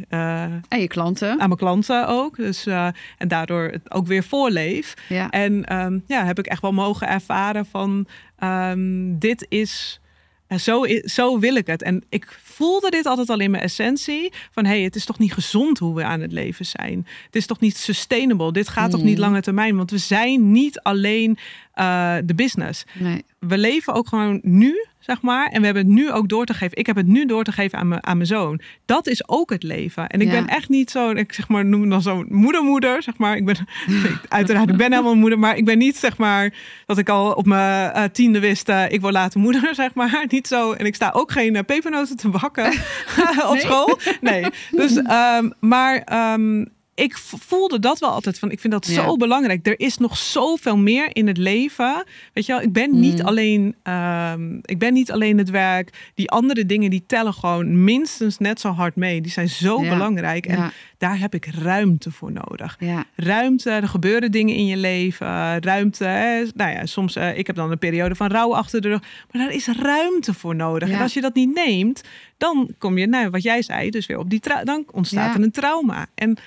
en je klanten. Aan mijn klanten ook. Dus, en daardoor het ook weer voorleef. En ehm, ja, heb ik echt wel mogen ervaren van ehm, dit is. En zo, zo wil ik het. En ik voelde dit altijd al in mijn essentie. Van hé, hey, het is toch niet gezond hoe we aan het leven zijn. Het is toch niet sustainable. Dit gaat toch niet mm. lange termijn. Want we zijn niet alleen eh, de business. Nee. We leven ook gewoon nu, zeg maar. En we hebben het nu ook door te geven. Ik heb het nu door te geven aan mijn, aan mijn zoon. Dat is ook het leven. En ik ben echt niet zo, ik zeg maar, noem dan zo'n moedermoeder, zeg maar. Ik ben, uiteraard, ik ben helemaal moeder, maar ik ben niet, zeg maar, dat ik al op mijn eh, tiende wist, uh, ik wil laten moeder, zeg maar. Niet zo. En ik sta ook geen pepernoten te bakken op school. Nee. Dus, ehm, maar ehm, ik voelde dat wel altijd van. Ik vind dat zo belangrijk. Er is nog zoveel meer in het leven. Weet je wel, ik ben niet mm. alleen. Ehm, ik ben niet alleen het werk. Die andere dingen die tellen gewoon minstens net zo hard mee. Die zijn zo belangrijk. En daar heb ik ruimte voor nodig. Ruimte, er gebeuren dingen in je leven. Ruimte. Hè, nou ja, soms. Uh, ik heb dan een periode van rouw achter de rug. Maar daar is ruimte voor nodig. En als je dat niet neemt, dan kom je, nou, wat jij zei, dus weer op die. Dan ontstaat er een trauma. En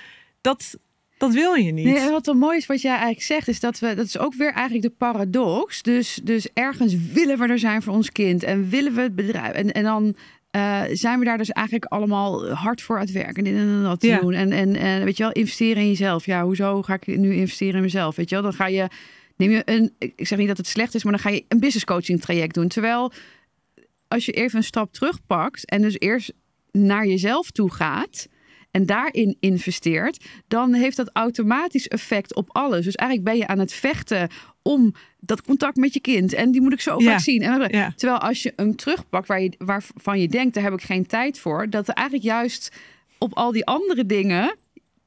dat, dat wil je niet. Nee, en wat dan mooi is, wat jij eigenlijk zegt, is dat we, dat is ook weer eigenlijk de paradox. Dus, dus ergens willen we er zijn voor ons kind en willen we het bedrijf. En, en dan eh, zijn we daar dus eigenlijk allemaal hard voor aan het werken. En dit dat doen. En, en, en weet je wel, investeren in jezelf. Ja, hoezo ga ik nu investeren in mezelf? Weet je wel, dan ga je, neem je een, ik zeg niet dat het slecht is, maar dan ga je een business coaching traject doen. Terwijl als je even een stap terugpakt en dus eerst naar jezelf toe gaat en daarin investeert, dan heeft dat automatisch effect op alles. Dus eigenlijk ben je aan het vechten om dat contact met je kind. En die moet ik zo vaak zien. En, Terwijl als je hem terugpakt waar je, waarvan je denkt, daar heb ik geen tijd voor, dat er eigenlijk juist op al die andere dingen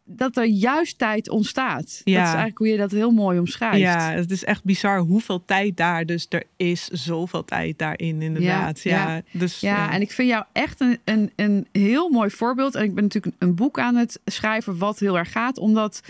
dat er juist tijd ontstaat. Ja. Dat is eigenlijk hoe je dat heel mooi omschrijft. Ja, het is echt bizar hoeveel tijd daar dus er is. Zoveel tijd daarin, inderdaad. Ja, ja. Dus, ja, en ik vind jou echt een, een, een heel mooi voorbeeld. En ik ben natuurlijk een boek aan het schrijven wat heel erg gaat. Omdat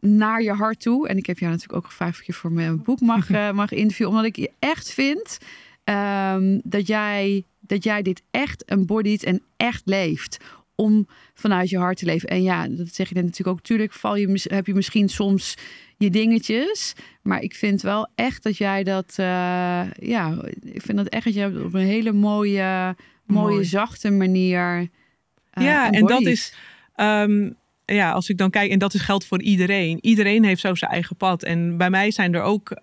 naar je hart toe. En ik heb jou natuurlijk ook gevraagd of je voor mijn boek mag, uh, mag interviewen. Omdat ik je echt vind ehm, dat, jij, dat jij dit echt embodied en echt leeft om vanuit je hart te leven. En ja, dat zeg je natuurlijk ook. Tuurlijk val je, heb je misschien soms je dingetjes. Maar ik vind wel echt dat jij dat... Eh, ja, ik vind dat echt dat je op een hele mooie, mooie zachte manier... Eh, ja, en dat is... Ehm, ja, als ik dan kijk, en dat is geld voor iedereen. Iedereen heeft zo zijn eigen pad. En bij mij zijn er ook, eh,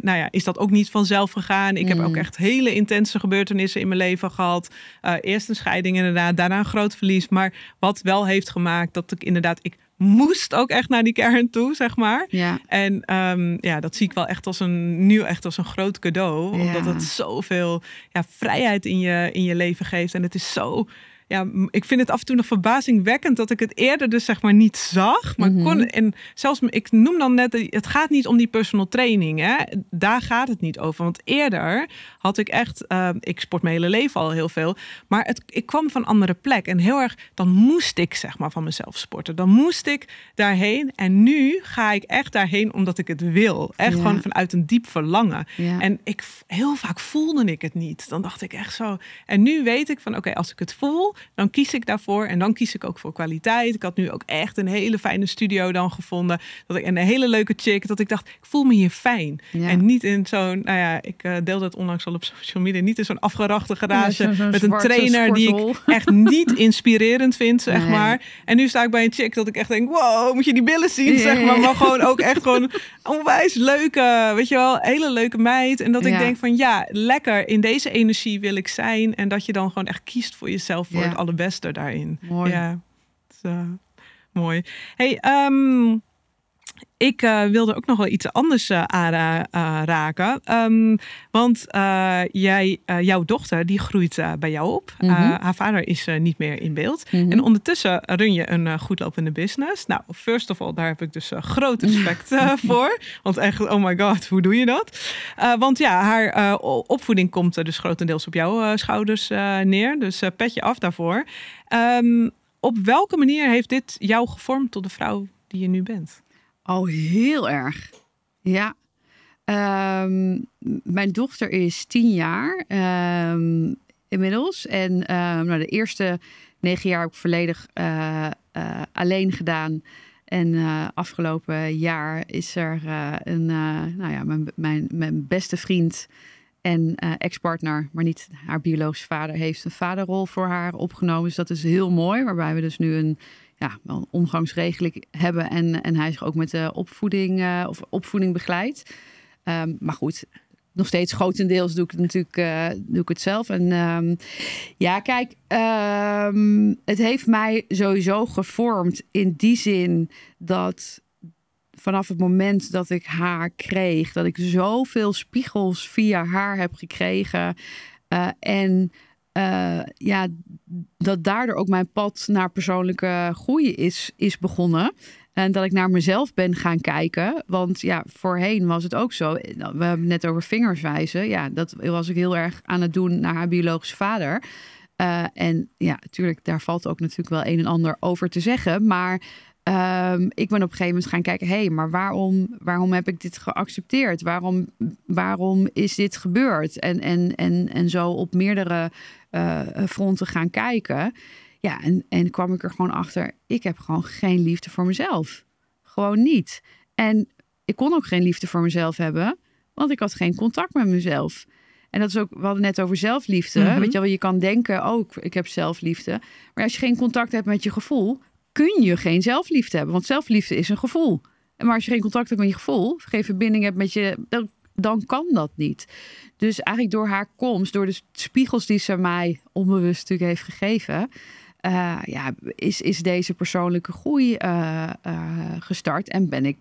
nou ja, is dat ook niet vanzelf gegaan. Ik heb ook mm. echt hele intense gebeurtenissen in mijn leven gehad. Eh, eerst een scheiding inderdaad, daarna een groot verlies. Maar wat wel heeft gemaakt dat ik inderdaad, ik moest ook echt naar die kern toe, zeg maar. Ja. En ehm, ja, dat zie ik wel echt als een, nu echt als een groot cadeau. Omdat het zoveel ja, vrijheid in je, in je leven geeft. En het is zo ja, ik vind het af en toe nog verbazingwekkend dat ik het eerder dus zeg maar niet zag. Maar mhm. kon, en zelfs, ik noem dan net, eh, het gaat niet om die personal training. Hè? Daar gaat het niet over. Want eerder had ik echt, ehm, ik sport mijn hele leven al heel veel. Maar het, ik kwam van een andere plek. En heel erg, dan moest ik zeg maar van mezelf sporten. Dan moest ik daarheen. En nu ga ik echt daarheen omdat ik het wil. Echt gewoon vanuit een diep verlangen. En ik, heel vaak voelde ik het niet. Dan dacht ik echt zo. En nu weet ik van oké, als ik het voel, dan kies ik daarvoor. En dan kies ik ook voor kwaliteit. Ik had nu ook echt een hele fijne studio dan gevonden. Dat ik, en een hele leuke chick. Dat ik dacht, ik voel me hier fijn. En niet in zo'n, nou ja, ik eh, deel dat onlangs al op social media. Niet in zo'n afgerachte garage met een trainer die ik echt niet inspirerend vind, zeg maar. En nu sta ik bij een chick dat ik echt denk, wow, moet je die billen zien, zeg maar. Maar gewoon ook echt gewoon onwijs leuke, weet je wel, hele leuke meid. En dat ik denk van, ja, lekker, in deze energie wil ik zijn. En dat je dan gewoon echt kiest voor jezelf, voor het allerbeste daarin. Mooi. Ja, eh, mooi. Hey, um, ik eh, wilde ook nog wel iets anders uh, eh, aanraken. Eh, um, ehm, want jij, jouw dochter die groeit bij jou op. Mhm. haar vader is niet meer in beeld. Mhm. En ondertussen run je een goedlopende business. Nou, first of all, daar heb ik dus groot respect voor. Want echt, oh my god, hoe doe je dat? want ja, haar opvoeding komt dus grotendeels op jouw schouders neer. Dus pet je af daarvoor. Ehm, op welke manier heeft dit jou gevormd tot de vrouw die je nu bent? Oh, heel erg. Ja. Ehm, mijn dochter is tien jaar ehm, inmiddels. En um, de eerste negen jaar heb ik volledig eh, eh, alleen gedaan. En uh, afgelopen jaar is er een, nou ja, mijn, mijn, mijn beste vriend en ex-partner, maar niet haar biologische vader, heeft een vaderrol voor haar opgenomen. Dus dat is heel mooi, waarbij we dus nu een ja, wel een omgangsregeling hebben. En, en hij zich ook met de eh, opvoeding, eh, of opvoeding begeleidt. Ehm, maar goed, nog steeds grotendeels doe ik het natuurlijk eh, doe ik het zelf. En ehm, ja, kijk, ehm, het heeft mij sowieso gevormd in die zin dat vanaf het moment dat ik haar kreeg, dat ik zoveel spiegels via haar heb gekregen. en eh, ja, dat daardoor ook mijn pad naar persoonlijke groei is, is begonnen. En dat ik naar mezelf ben gaan kijken. Want ja, voorheen was het ook zo. Nou, we hebben net over vingers wijzen. Ja, dat was ik heel erg aan het doen naar haar biologische vader. Eh, en ja, natuurlijk, daar valt ook natuurlijk wel een en ander over te zeggen. Maar Ehm, ik ben op een gegeven moment gaan kijken, hé, hey, maar waarom, waarom heb ik dit geaccepteerd? Waarom, waarom is dit gebeurd? En, en, en, en zo op meerdere eh, fronten gaan kijken. Ja, en, en kwam ik er gewoon achter, ik heb gewoon geen liefde voor mezelf. Gewoon niet. En ik kon ook geen liefde voor mezelf hebben, want ik had geen contact met mezelf. En dat is ook, we hadden net over zelfliefde. Mhm. Weet je wel, je kan denken ook, ik heb zelfliefde. Maar als je geen contact hebt met je gevoel, kun je geen zelfliefde hebben. Want zelfliefde is een gevoel. Maar als je geen contact hebt met je gevoel, geen verbinding hebt met je, dan, kan dat niet. Dus eigenlijk door haar komst, door de spiegels die ze mij onbewust natuurlijk heeft gegeven, eh, ja, is, is deze persoonlijke groei eh, eh, gestart. En ben ik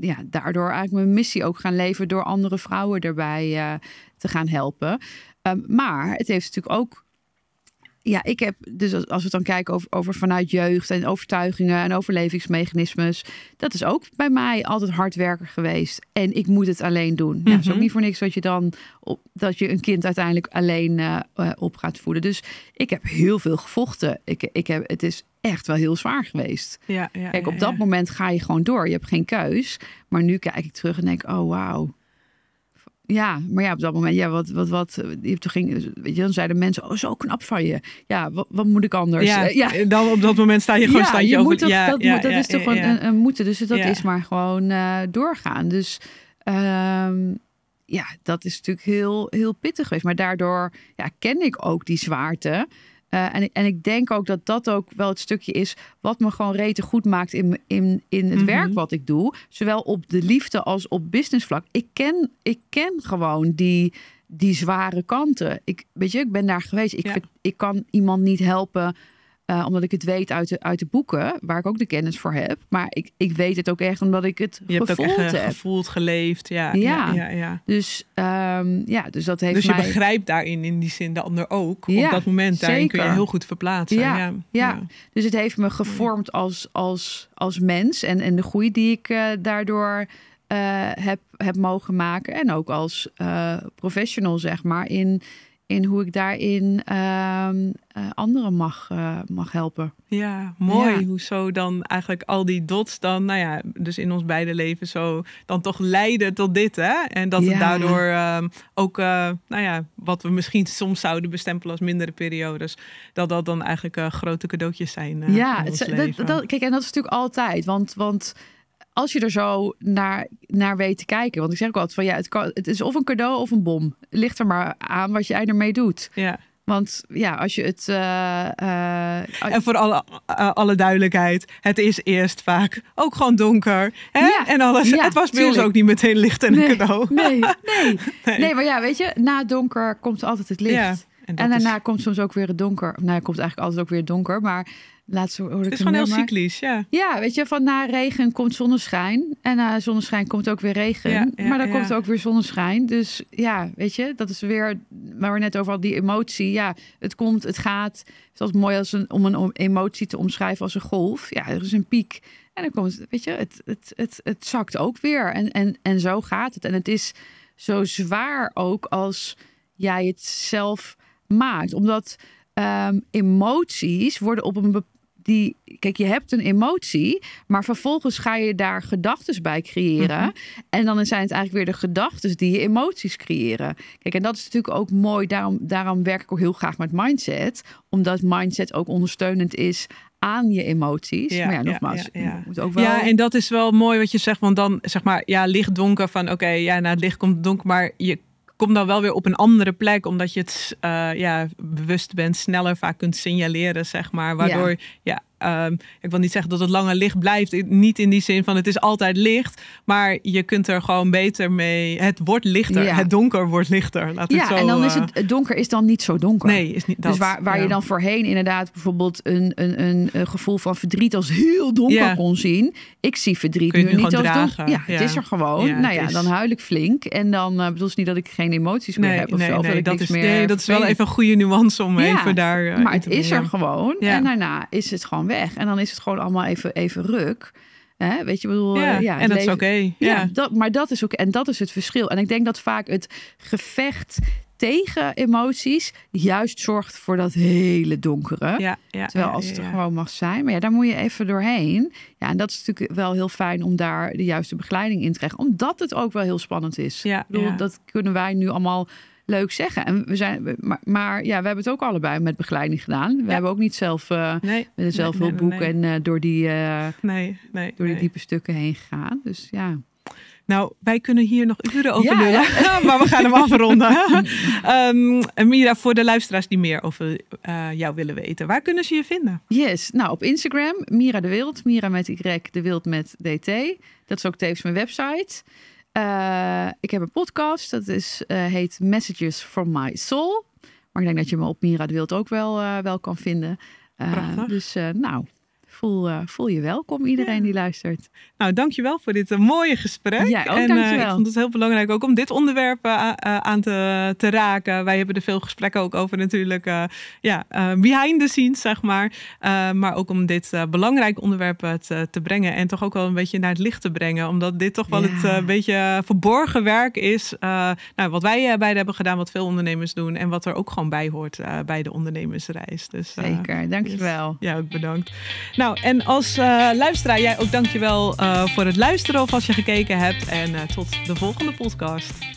ja, daardoor eigenlijk mijn missie ook gaan leven door andere vrouwen erbij te gaan helpen. Ehm, maar het heeft natuurlijk ook ja, ik heb dus als, we dan kijken over, vanuit jeugd en overtuigingen en overlevingsmechanismes, dat is ook bij mij altijd hard werken geweest. En ik moet het alleen doen. Mm Ja, is ook mhm. niet voor niks dat je dan dat je een kind uiteindelijk alleen eh, eh, op gaat voeden. Dus ik heb heel veel gevochten. Ik, ik heb, het is echt wel heel zwaar geweest. Ja, ja, Kijk, op dat moment ga je gewoon door. Je hebt geen keus. Maar nu kijk ik terug en denk, oh wauw. Ja, maar ja, op dat moment, ja, wat, wat, wat, eh, ging, eh, weet je, dan zeiden mensen, oh, zo knap van je. Ja, wat, moet ik anders? Ja, eh, dan op dat moment sta je gewoon, ja, sta je, over, ja, dat, moet, dat is toch gewoon een, moeten, dus dat is maar gewoon doorgaan. Dus ehm, ja, dat is natuurlijk heel, heel pittig geweest. Maar daardoor ja, ken ik ook die zwaarte. Eh, en, en ik denk ook dat dat ook wel het stukje is wat me gewoon rete goed maakt in, in, in het werk mhm. wat ik doe. Zowel op de liefde als op businessvlak. Ik ken, ik ken gewoon die, die zware kanten. Ik, weet je, ik ben daar geweest. Ik, ik kan iemand niet helpen eh, omdat ik het weet uit de, uit de boeken, waar ik ook de kennis voor heb. Maar ik, ik weet het ook echt omdat ik het je gevoeld hebt ook echt, eh, gevoeld, geleefd, ja. ja. ja, Dus, ehm, ja dus dat heeft Dus je begrijpt daarin in die zin de ander ook. op dat moment, daarin zeker. kun je heel goed verplaatsen. Ja, ja, dus het heeft me gevormd als, als, als mens. En, en de groei die ik eh, daardoor heb, heb mogen maken. En ook als professional, zeg maar, in in hoe ik daarin ehm, eh, anderen mag, eh, mag helpen. Ja, mooi. Hoe zo dan eigenlijk al die dots dan, nou ja, dus in ons beide leven zo dan toch leiden tot dit, hè? En dat het daardoor ehm, ook, eh, nou ja, wat we misschien soms zouden bestempelen als mindere periodes, dat dat dan eigenlijk grote cadeautjes zijn. ja, het, dat, kijk, en dat is natuurlijk altijd, want, want als je er zo naar, naar weet te kijken. Want ik zeg ook altijd van ja, het, kan, het is of een cadeau of een bom. Ligt er maar aan wat jij ermee doet. Ja. Want ja, als je het. Eh, eh, en voor alle, eh, alle duidelijkheid, het is eerst vaak ook gewoon donker. Hè? Ja, en alles. Ja, het was bij ons ook niet meteen licht en een cadeau. Nee, nee, nee, maar ja, weet je, na donker komt altijd het licht. Ja, en, daarna komt soms ook weer het donker. Nou, komt eigenlijk altijd ook weer donker. Maar laatste Het is gewoon heel cyclisch, ja. Ja, weet je, van na regen komt zonneschijn. En na zonneschijn komt ook weer regen. maar dan komt komt ook weer zonneschijn. Dus ja, weet je, dat is weer waar we net over die emotie. Ja, het komt, het gaat. Het is mooi als een, om een emotie te omschrijven als een golf. Ja, er is een piek. En dan komt, weet je, het, het, het, het zakt ook weer. En, en, en zo gaat het. En het is zo zwaar ook als jij het zelf maakt. Omdat ehm, emoties worden op een bepaalde die, kijk, je hebt een emotie, maar vervolgens ga je daar gedachten bij creëren. Mhm. En dan zijn het eigenlijk weer de gedachten die je emoties creëren. Kijk, en dat is natuurlijk ook mooi. Daarom, daarom werk ik ook heel graag met mindset, omdat mindset ook ondersteunend is aan je emoties. Ja, maar ja, nogmaals, ja, moet ook wel... Ja, en dat is wel mooi wat je zegt, want dan zeg maar, ja, licht donker van, oké, ja, na nou, het licht komt donker, maar je kom dan wel weer op een andere plek, omdat je het eh, ja, bewust bent, sneller vaak kunt signaleren, zeg maar. Waardoor ja Ehm, ik wil niet zeggen dat het langer licht blijft. Niet in die zin van het is altijd licht. Maar je kunt er gewoon beter mee. Het wordt lichter. Het donker wordt lichter. Laat ja, het zo, en dan is eh, het, donker is dan niet zo donker. Nee, is niet dus dat. Dus waar, waar je dan voorheen inderdaad bijvoorbeeld een, een, een, gevoel van verdriet als heel donker kon zien. Ik zie verdriet nu, nu, niet als Ja, het is er gewoon. nou ja, dan huil ik flink. En dan eh, bedoel je niet dat ik geen emoties meer heb of nee, zo. Nee, dat, is, nee, dat is wel even een goede nuance om even daar. Eh, maar het is er gewoon. En daarna is het gewoon weg. En dan is het gewoon allemaal even, even ruk. Hè? Weet je, bedoel, ja, eh, ja en dat is oké. Ja, Dat, maar dat is ook, en dat is het verschil. En ik denk dat vaak het gevecht tegen emoties juist zorgt voor dat hele donkere. Ja, ja, Terwijl als het er gewoon mag zijn. Maar ja, daar moet je even doorheen. Ja, en dat is natuurlijk wel heel fijn om daar de juiste begeleiding in te krijgen. Omdat het ook wel heel spannend is. Ja, dat kunnen wij nu allemaal leuk zeggen. En we zijn, maar, ja, we hebben het ook allebei met begeleiding gedaan. We hebben ook niet zelf uh, nee, met een en eh, door die, eh, door die diepe stukken heen gegaan. Dus ja. Nou, wij kunnen hier nog uren over lullen, maar we gaan hem afronden. Ehm, Mira, voor de luisteraars die meer over jou willen weten, waar kunnen ze je vinden? Yes, nou op Instagram, Mira de Wild, Mira met Y, de Wild met DT. Dat is ook tevens mijn website. Eh, ik heb een podcast, dat is, eh, heet Messages from My Soul. Maar ik denk dat je me op Mira de Wild ook wel, eh, wel kan vinden. dus nou, voel, eh, voel je welkom, iedereen die luistert. Nou, dankjewel voor dit eh, mooie gesprek. Ja, ook, en eh, dankjewel. ik vond het heel belangrijk ook om dit onderwerp aan te, te raken. Wij hebben er veel gesprekken ook over natuurlijk. ja, behind the scenes, zeg maar. maar ook om dit belangrijk onderwerp te, te, brengen. En toch ook wel een beetje naar het licht te brengen. Omdat dit toch wel ja. het beetje verborgen werk is. nou, wat wij beide hebben gedaan, wat veel ondernemers doen. En wat er ook gewoon bij hoort bij de ondernemersreis. Dus, Zeker, dankjewel. ja, ook bedankt. Nou, nou, en als uh, luisteraar, jij ook dankjewel eh, voor het luisteren of als je gekeken hebt. En eh, tot de volgende podcast.